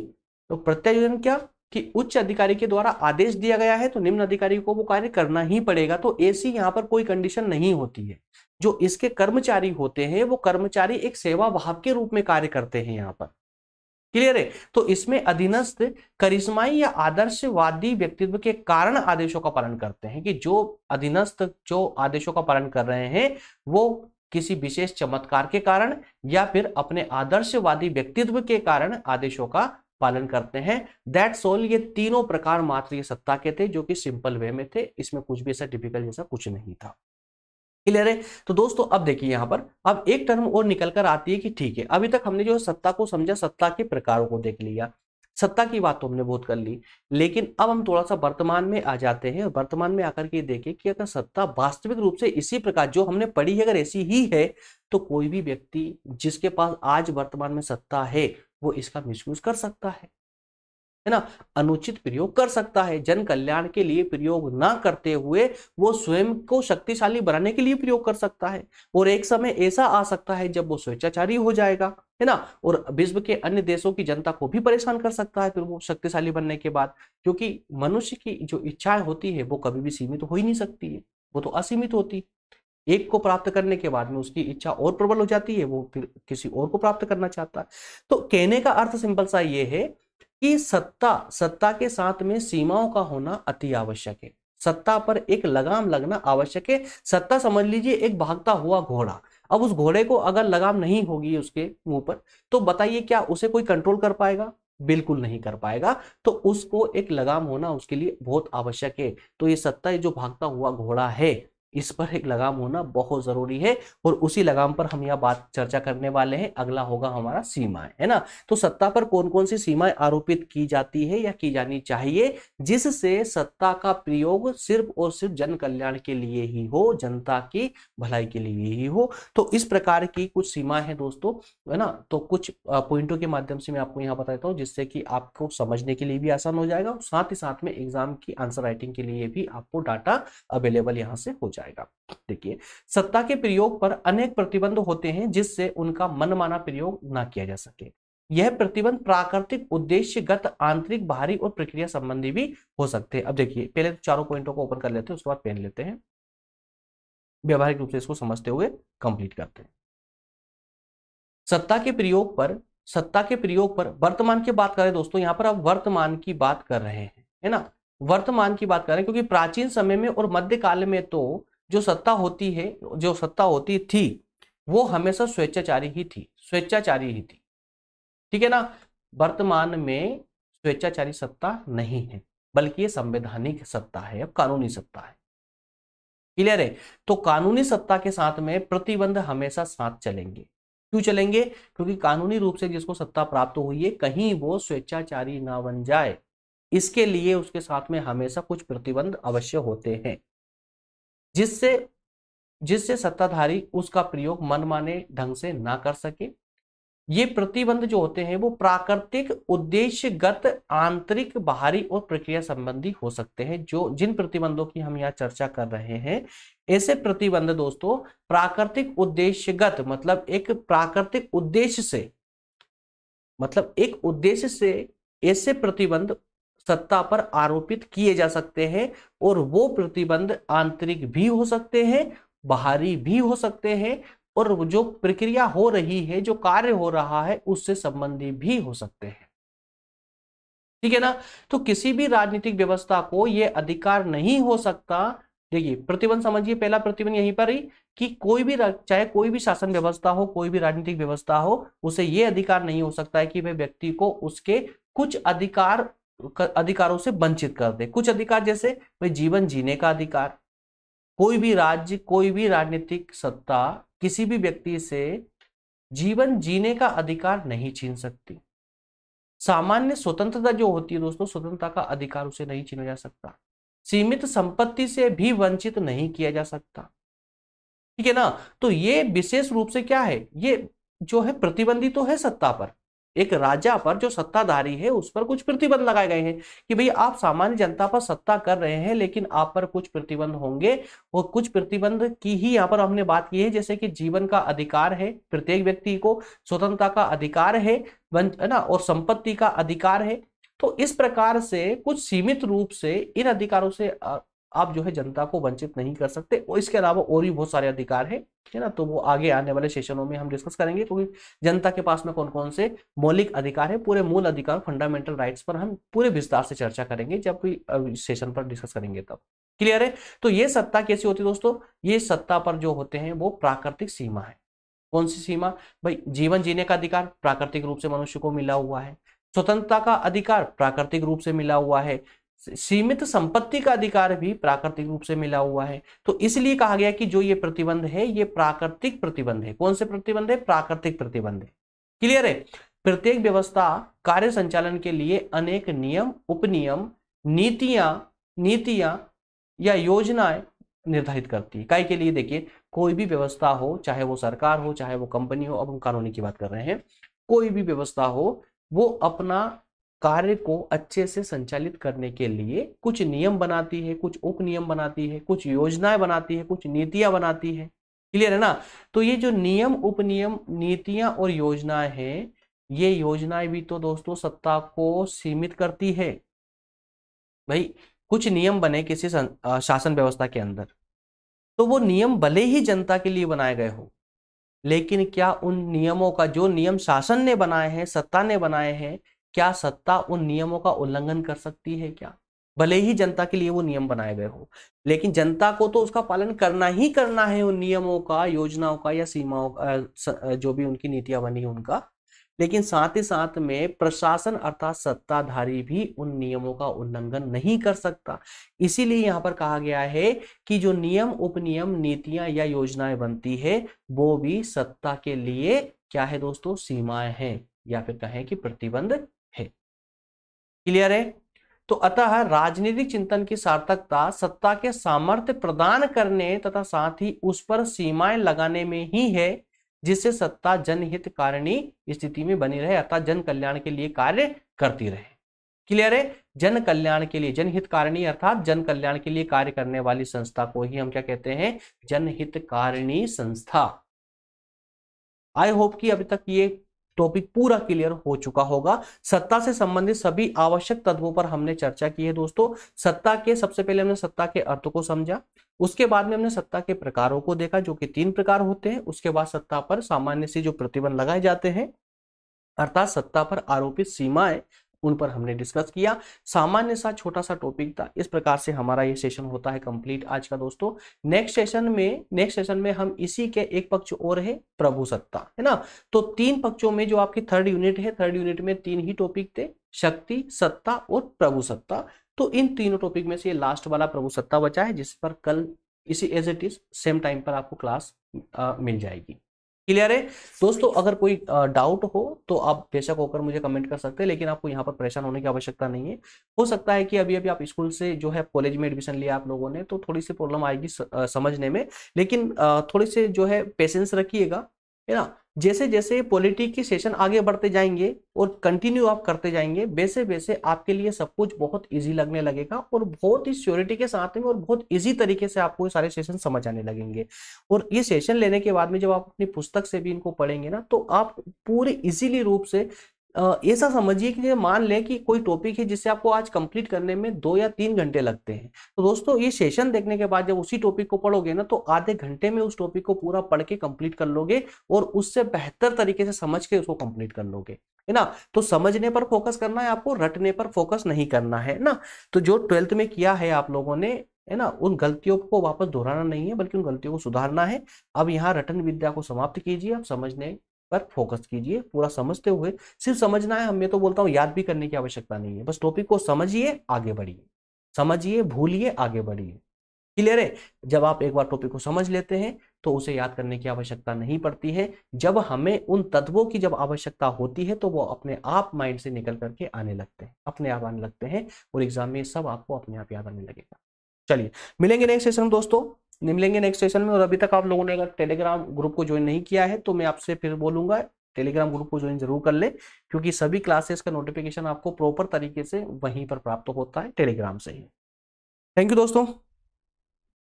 तो प्रत्ययोजन क्या कि उच्च अधिकारी के द्वारा आदेश दिया गया है तो निम्न अधिकारी को वो कार्य करना ही पड़ेगा तो ऐसी यहाँ पर कोई कंडीशन नहीं होती है जो इसके कर्मचारी होते हैं वो कर्मचारी एक सेवा भाव के रूप में कार्य करते हैं यहाँ पर क्लियर है तो इसमें अधीनस्थ करिश्माई या आदर्शवादी व्यक्तित्व के कारण आदेशों का पालन करते हैं कि जो अधीनस्थ जो आदेशों का पालन कर रहे हैं वो किसी विशेष चमत्कार के कारण या फिर अपने आदर्शवादी व्यक्तित्व के कारण आदेशों का पालन करते हैं दैट सोल ये तीनों प्रकार मात्र ये सत्ता के थे जो कि सिंपल वे में थे इसमें कुछ भी ऐसा डिफिकल्ट जैसा कुछ नहीं था क्लियर है तो दोस्तों अब देखिए यहाँ पर अब एक टर्म और निकल कर आती है कि ठीक है अभी तक हमने जो है सत्ता को समझा सत्ता के प्रकारों को देख लिया सत्ता की बात तो हमने बहुत कर ली लेकिन अब हम थोड़ा सा वर्तमान में आ जाते हैं वर्तमान में आकर के देखें कि अगर सत्ता वास्तविक रूप से इसी प्रकार जो हमने पढ़ी है अगर ऐसी ही है तो कोई भी व्यक्ति जिसके पास आज वर्तमान में सत्ता है वो इसका मिसयूज कर सकता है है ना अनुचित प्रयोग कर सकता है जन कल्याण के लिए प्रयोग ना करते हुए वो स्वयं को शक्तिशाली बनाने के लिए प्रयोग कर सकता है और एक समय ऐसा आ सकता है जब वो स्वेच्छाचारी हो जाएगा है ना और विश्व के अन्य देशों की जनता को भी परेशान कर सकता है फिर वो शक्तिशाली बनने के बाद क्योंकि मनुष्य की जो इच्छाएं होती है वो कभी भी सीमित हो ही नहीं सकती है वो तो असीमित होती एक को प्राप्त करने के बाद में उसकी इच्छा और प्रबल हो जाती है वो फिर किसी और को प्राप्त करना चाहता है तो कहने का अर्थ सिंपल सा ये है कि सत्ता सत्ता के साथ में सीमाओं का होना अति आवश्यक है सत्ता पर एक लगाम लगना आवश्यक है सत्ता समझ लीजिए एक भागता हुआ घोड़ा अब उस घोड़े को अगर लगाम नहीं होगी उसके मुंह पर तो बताइए क्या उसे कोई कंट्रोल कर पाएगा बिल्कुल नहीं कर पाएगा तो उसको एक लगाम होना उसके लिए बहुत आवश्यक है तो ये सत्ता ये जो भागता हुआ घोड़ा है इस पर एक लगाम होना बहुत जरूरी है और उसी लगाम पर हम यह बात चर्चा करने वाले हैं अगला होगा हमारा सीमाएं है ना तो सत्ता पर कौन कौन सी सीमाएं आरोपित की जाती है या की जानी चाहिए जिससे सत्ता का प्रयोग सिर्फ और सिर्फ जन कल्याण के लिए ही हो जनता की भलाई के लिए ही हो तो इस प्रकार की कुछ सीमाएं हैं दोस्तों है ना तो कुछ पॉइंटों के माध्यम से मैं आपको यहाँ बता देता हूँ जिससे कि आपको समझने के लिए भी आसान हो जाएगा साथ ही साथ में एग्जाम की आंसर राइटिंग के लिए भी आपको डाटा अवेलेबल यहाँ से हो जाएगा जाएगा देखिए सत्ता के प्रयोग पर अनेक प्रतिबंध होते हैं जिससे उनका मनमाना प्रयोग ना किया जा सके यह प्रतिबंध प्राकृतिक उद्देश्यगत आंतरिक बाहरी और प्रक्रिया संबंधी भी हो सकते हैं अब देखिए पहले तो चारों पॉइंटों को ओपन कर लेते हैं उसके बाद पहन लेते हैं व्यवहारिक रूप से इसको समझते हुए कंप्लीट करते हैं सत्ता के प्रयोग पर सत्ता के प्रयोग पर वर्तमान की बात करें दोस्तों यहां पर आप वर्तमान की बात कर रहे हैं है ना वर्तमान की बात कर रहे हैं क्योंकि प्राचीन समय में और मध्यकाल में तो जो सत्ता होती है जो सत्ता होती थी वो हमेशा स्वेच्छाचारी ही थी स्वेच्छाचारी ही थी ठीक है ना वर्तमान में स्वेच्छाचारी सत्ता नहीं है बल्कि ये संवैधानिक सत्ता है अब कानूनी सत्ता है क्लियर है तो कानूनी सत्ता के साथ में प्रतिबंध हमेशा साथ चलेंगे क्यों चलेंगे क्योंकि कानूनी रूप से जिसको सत्ता प्राप्त हुई है कहीं वो स्वेच्छाचारी ना बन जाए इसके लिए उसके साथ में हमेशा कुछ प्रतिबंध अवश्य होते हैं जिससे जिससे सत्ताधारी उसका प्रयोग मनमाने ढंग से ना कर सके ये प्रतिबंध जो होते हैं वो प्राकृतिक उद्देश्यगत आंतरिक बाहरी और प्रक्रिया संबंधी हो सकते हैं जो जिन प्रतिबंधों की हम यहाँ चर्चा कर रहे हैं ऐसे प्रतिबंध दोस्तों प्राकृतिक उद्देश्यगत मतलब एक प्राकृतिक उद्देश्य से मतलब एक उद्देश्य से ऐसे प्रतिबंध सत्ता पर आरोपित किए जा सकते हैं और वो प्रतिबंध आंतरिक भी हो सकते हैं बाहरी भी हो सकते हैं और जो प्रक्रिया हो रही है जो कार्य हो रहा है उससे संबंधी भी हो सकते हैं ठीक है ना तो किसी भी राजनीतिक व्यवस्था को यह अधिकार नहीं हो सकता देखिए प्रतिबंध समझिए पहला प्रतिबंध यहीं पर ही कि कोई भी चाहे कोई भी शासन व्यवस्था हो कोई भी राजनीतिक व्यवस्था हो उसे ये अधिकार नहीं हो सकता है कि वह व्यक्ति को उसके कुछ अधिकार अधिकारों से वंचित कर दे कुछ अधिकार जैसे भाई जीवन जीने का अधिकार कोई भी राज्य कोई भी राजनीतिक सत्ता किसी भी व्यक्ति से जीवन जीने का अधिकार नहीं छीन सकती सामान्य स्वतंत्रता जो होती है दोस्तों स्वतंत्रता का अधिकार उसे नहीं छीना जा सकता सीमित संपत्ति से भी वंचित नहीं किया जा सकता ठीक है ना तो ये विशेष रूप से क्या है ये जो है प्रतिबंधित तो है सत्ता पर एक राजा पर जो सत्ताधारी है उस पर कुछ प्रतिबंध लगाए गए हैं कि भाई आप सामान्य जनता पर सत्ता कर रहे हैं लेकिन आप पर कुछ प्रतिबंध होंगे और कुछ प्रतिबंध की ही यहाँ पर हमने बात की है जैसे कि जीवन का अधिकार है प्रत्येक व्यक्ति को स्वतंत्रता का अधिकार है ना और संपत्ति का अधिकार है तो इस प्रकार से कुछ सीमित रूप से इन अधिकारों से आप जो है जनता को वंचित नहीं कर सकते और इसके अलावा और भी बहुत सारे अधिकार हैं है ना तो वो आगे आने वाले सेशनों में हम डिस्कस करेंगे क्योंकि जनता के पास में कौन कौन से मौलिक अधिकार है पूरे मूल अधिकार फंडामेंटल राइट्स पर हम पूरे विस्तार से चर्चा करेंगे जब भी सेशन पर डिस्कस करेंगे तब क्लियर है तो ये सत्ता कैसी होती है दोस्तों ये सत्ता पर जो होते हैं वो प्राकृतिक सीमा है कौन सी सीमा भाई जीवन जीने का अधिकार प्राकृतिक रूप से मनुष्य को मिला हुआ है स्वतंत्रता का अधिकार प्राकृतिक रूप से मिला हुआ है सीमित संपत्ति का अधिकार भी प्राकृतिक रूप से मिला हुआ है तो इसलिए कहा गया कि जो ये प्रतिबंध है ये प्राकृतिक प्रतिबंध है कौन से प्रतिबंध है प्राकृतिक प्रतिबंध है क्लियर है प्रत्येक व्यवस्था कार्य संचालन के लिए अनेक नियम उपनियम नीतियां नीतियां या योजनाएं निर्धारित करती है काय के लिए देखिए कोई भी व्यवस्था हो चाहे वो सरकार हो चाहे वो कंपनी हो अब हम कानूनी की बात कर रहे हैं कोई भी व्यवस्था हो वो अपना कार्य को अच्छे से संचालित करने के लिए कुछ नियम बनाती है कुछ उप नियम बनाती है कुछ योजनाएं बनाती है कुछ नीतियां बनाती है क्लियर है ना तो ये जो नियम उपनियम नीतियां और योजनाएं हैं ये योजनाएं भी तो दोस्तों सत्ता को सीमित करती है भाई कुछ नियम बने किसी शासन व्यवस्था के अंदर तो वो नियम भले ही जनता के लिए बनाए गए हो लेकिन क्या उन नियमों का जो नियम शासन ने बनाए हैं सत्ता ने बनाए हैं क्या सत्ता उन नियमों का उल्लंघन कर सकती है क्या भले ही जनता के लिए वो नियम बनाए गए हो लेकिन जनता को तो उसका पालन करना ही करना है उन नियमों का योजनाओं का या सीमाओं का जो भी उनकी नीतियां बनी उनका लेकिन साथ ही साथ में प्रशासन अर्थात सत्ताधारी भी उन नियमों का उल्लंघन नहीं कर सकता इसीलिए यहां पर कहा गया है कि जो नियम उपनियम नीतियां या योजनाएं बनती है वो भी सत्ता के लिए क्या है दोस्तों सीमाएं हैं या फिर कहें कि प्रतिबंध क्लियर है तो अतः राजनीतिक चिंतन की सार्थकता सत्ता के सामर्थ्य प्रदान करने तथा साथ ही उस पर सीमाएं लगाने में ही है जिससे सत्ता जनहित कारणी स्थिति में बनी रहे अर्थात जन कल्याण के लिए कार्य करती रहे क्लियर है जन कल्याण के लिए जनहित कारिणी अर्थात जन कल्याण के लिए कार्य करने वाली संस्था को ही हम क्या कहते हैं जनहित कारिणी संस्था आई होप कि अभी तक ये टॉपिक पूरा क्लियर हो चुका होगा सत्ता से संबंधित सभी आवश्यक तत्वों पर हमने चर्चा की है दोस्तों सत्ता के सबसे पहले हमने सत्ता के अर्थ को समझा उसके बाद में हमने सत्ता के प्रकारों को देखा जो कि तीन प्रकार होते हैं उसके बाद सत्ता पर सामान्य से जो प्रतिबंध लगाए जाते हैं अर्थात सत्ता पर आरोपित सीमाएं उन पर हमने डिस्कस किया सामान्य सा छोटा सा टॉपिक था इस प्रकार से हमारा ये सेशन होता है कंप्लीट आज का दोस्तों नेक्स्ट सेशन में नेक्स्ट सेशन में हम इसी के एक पक्ष और है प्रभु सत्ता है ना तो तीन पक्षों में जो आपकी थर्ड यूनिट है थर्ड यूनिट में तीन ही टॉपिक थे शक्ति सत्ता और प्रभु सत्ता तो इन तीनों टॉपिक में से लास्ट वाला प्रभु सत्ता बचा है जिस पर कल इसी as it is same time पर आपको क्लास आ, मिल जाएगी क्लियर है दोस्तों अगर कोई डाउट हो तो आप बेशक होकर मुझे कमेंट कर सकते हैं लेकिन आपको यहाँ पर परेशान होने की आवश्यकता नहीं है हो सकता है कि अभी अभी आप स्कूल से जो है कॉलेज में एडमिशन लिया आप लोगों ने तो थोड़ी सी प्रॉब्लम आएगी समझने में लेकिन थोड़ी से जो है पेशेंस रखिएगा है ना जैसे जैसे पॉलिटिक के सेशन आगे बढ़ते जाएंगे और कंटिन्यू आप करते जाएंगे वैसे वैसे आपके लिए सब कुछ बहुत इजी लगने लगेगा और बहुत ही श्योरिटी के साथ में और बहुत इजी तरीके से आपको ये सारे सेशन समझ आने लगेंगे और ये सेशन लेने के बाद में जब आप अपनी पुस्तक से भी इनको पढ़ेंगे ना तो आप पूरे इजीली रूप से ऐसा समझिए कि मान लें कि कोई टॉपिक है जिससे आपको आज कंप्लीट करने में दो या तीन घंटे लगते हैं तो दोस्तों ये सेशन देखने के बाद जब उसी टॉपिक को पढ़ोगे ना तो आधे घंटे में उस टॉपिक को पूरा पढ़ के कंप्लीट कर लोगे और उससे बेहतर तरीके से समझ के उसको कंप्लीट कर लोगे है ना तो समझने पर फोकस करना है आपको रटने पर फोकस नहीं करना है ना तो जो ट्वेल्थ में किया है आप लोगों ने है ना उन गलतियों को वापस दोहराना नहीं है बल्कि उन गलतियों को सुधारना है अब यहाँ रटन विद्या को समाप्त कीजिए अब समझने पर फोकस कीजिए पूरा समझते हुए सिर्फ समझना है हम मैं तो बोलता हूँ याद भी करने की आवश्यकता नहीं है बस टॉपिक को समझिए आगे बढ़िए समझिए भूलिए आगे बढ़िए क्लियर है जब आप एक बार टॉपिक को समझ लेते हैं तो उसे याद करने की आवश्यकता नहीं पड़ती है जब हमें उन तत्वों की जब आवश्यकता होती है तो वो अपने आप माइंड से निकल करके आने लगते हैं अपने आप आने लगते हैं और एग्जाम में सब आपको अपने आप याद आने लगेगा चलिए मिलेंगे नेक्स्ट सेशन दोस्तों मिलेंगे नेक्स्ट सेशन में और अभी तक आप लोगों ने अगर टेलीग्राम ग्रुप को ज्वाइन नहीं किया है तो मैं आपसे फिर बोलूंगा टेलीग्राम ग्रुप को ज्वाइन जरूर कर ले क्योंकि सभी क्लासेस का नोटिफिकेशन आपको प्रॉपर तरीके से वहीं पर प्राप्त होता है टेलीग्राम से ही थैंक यू दोस्तों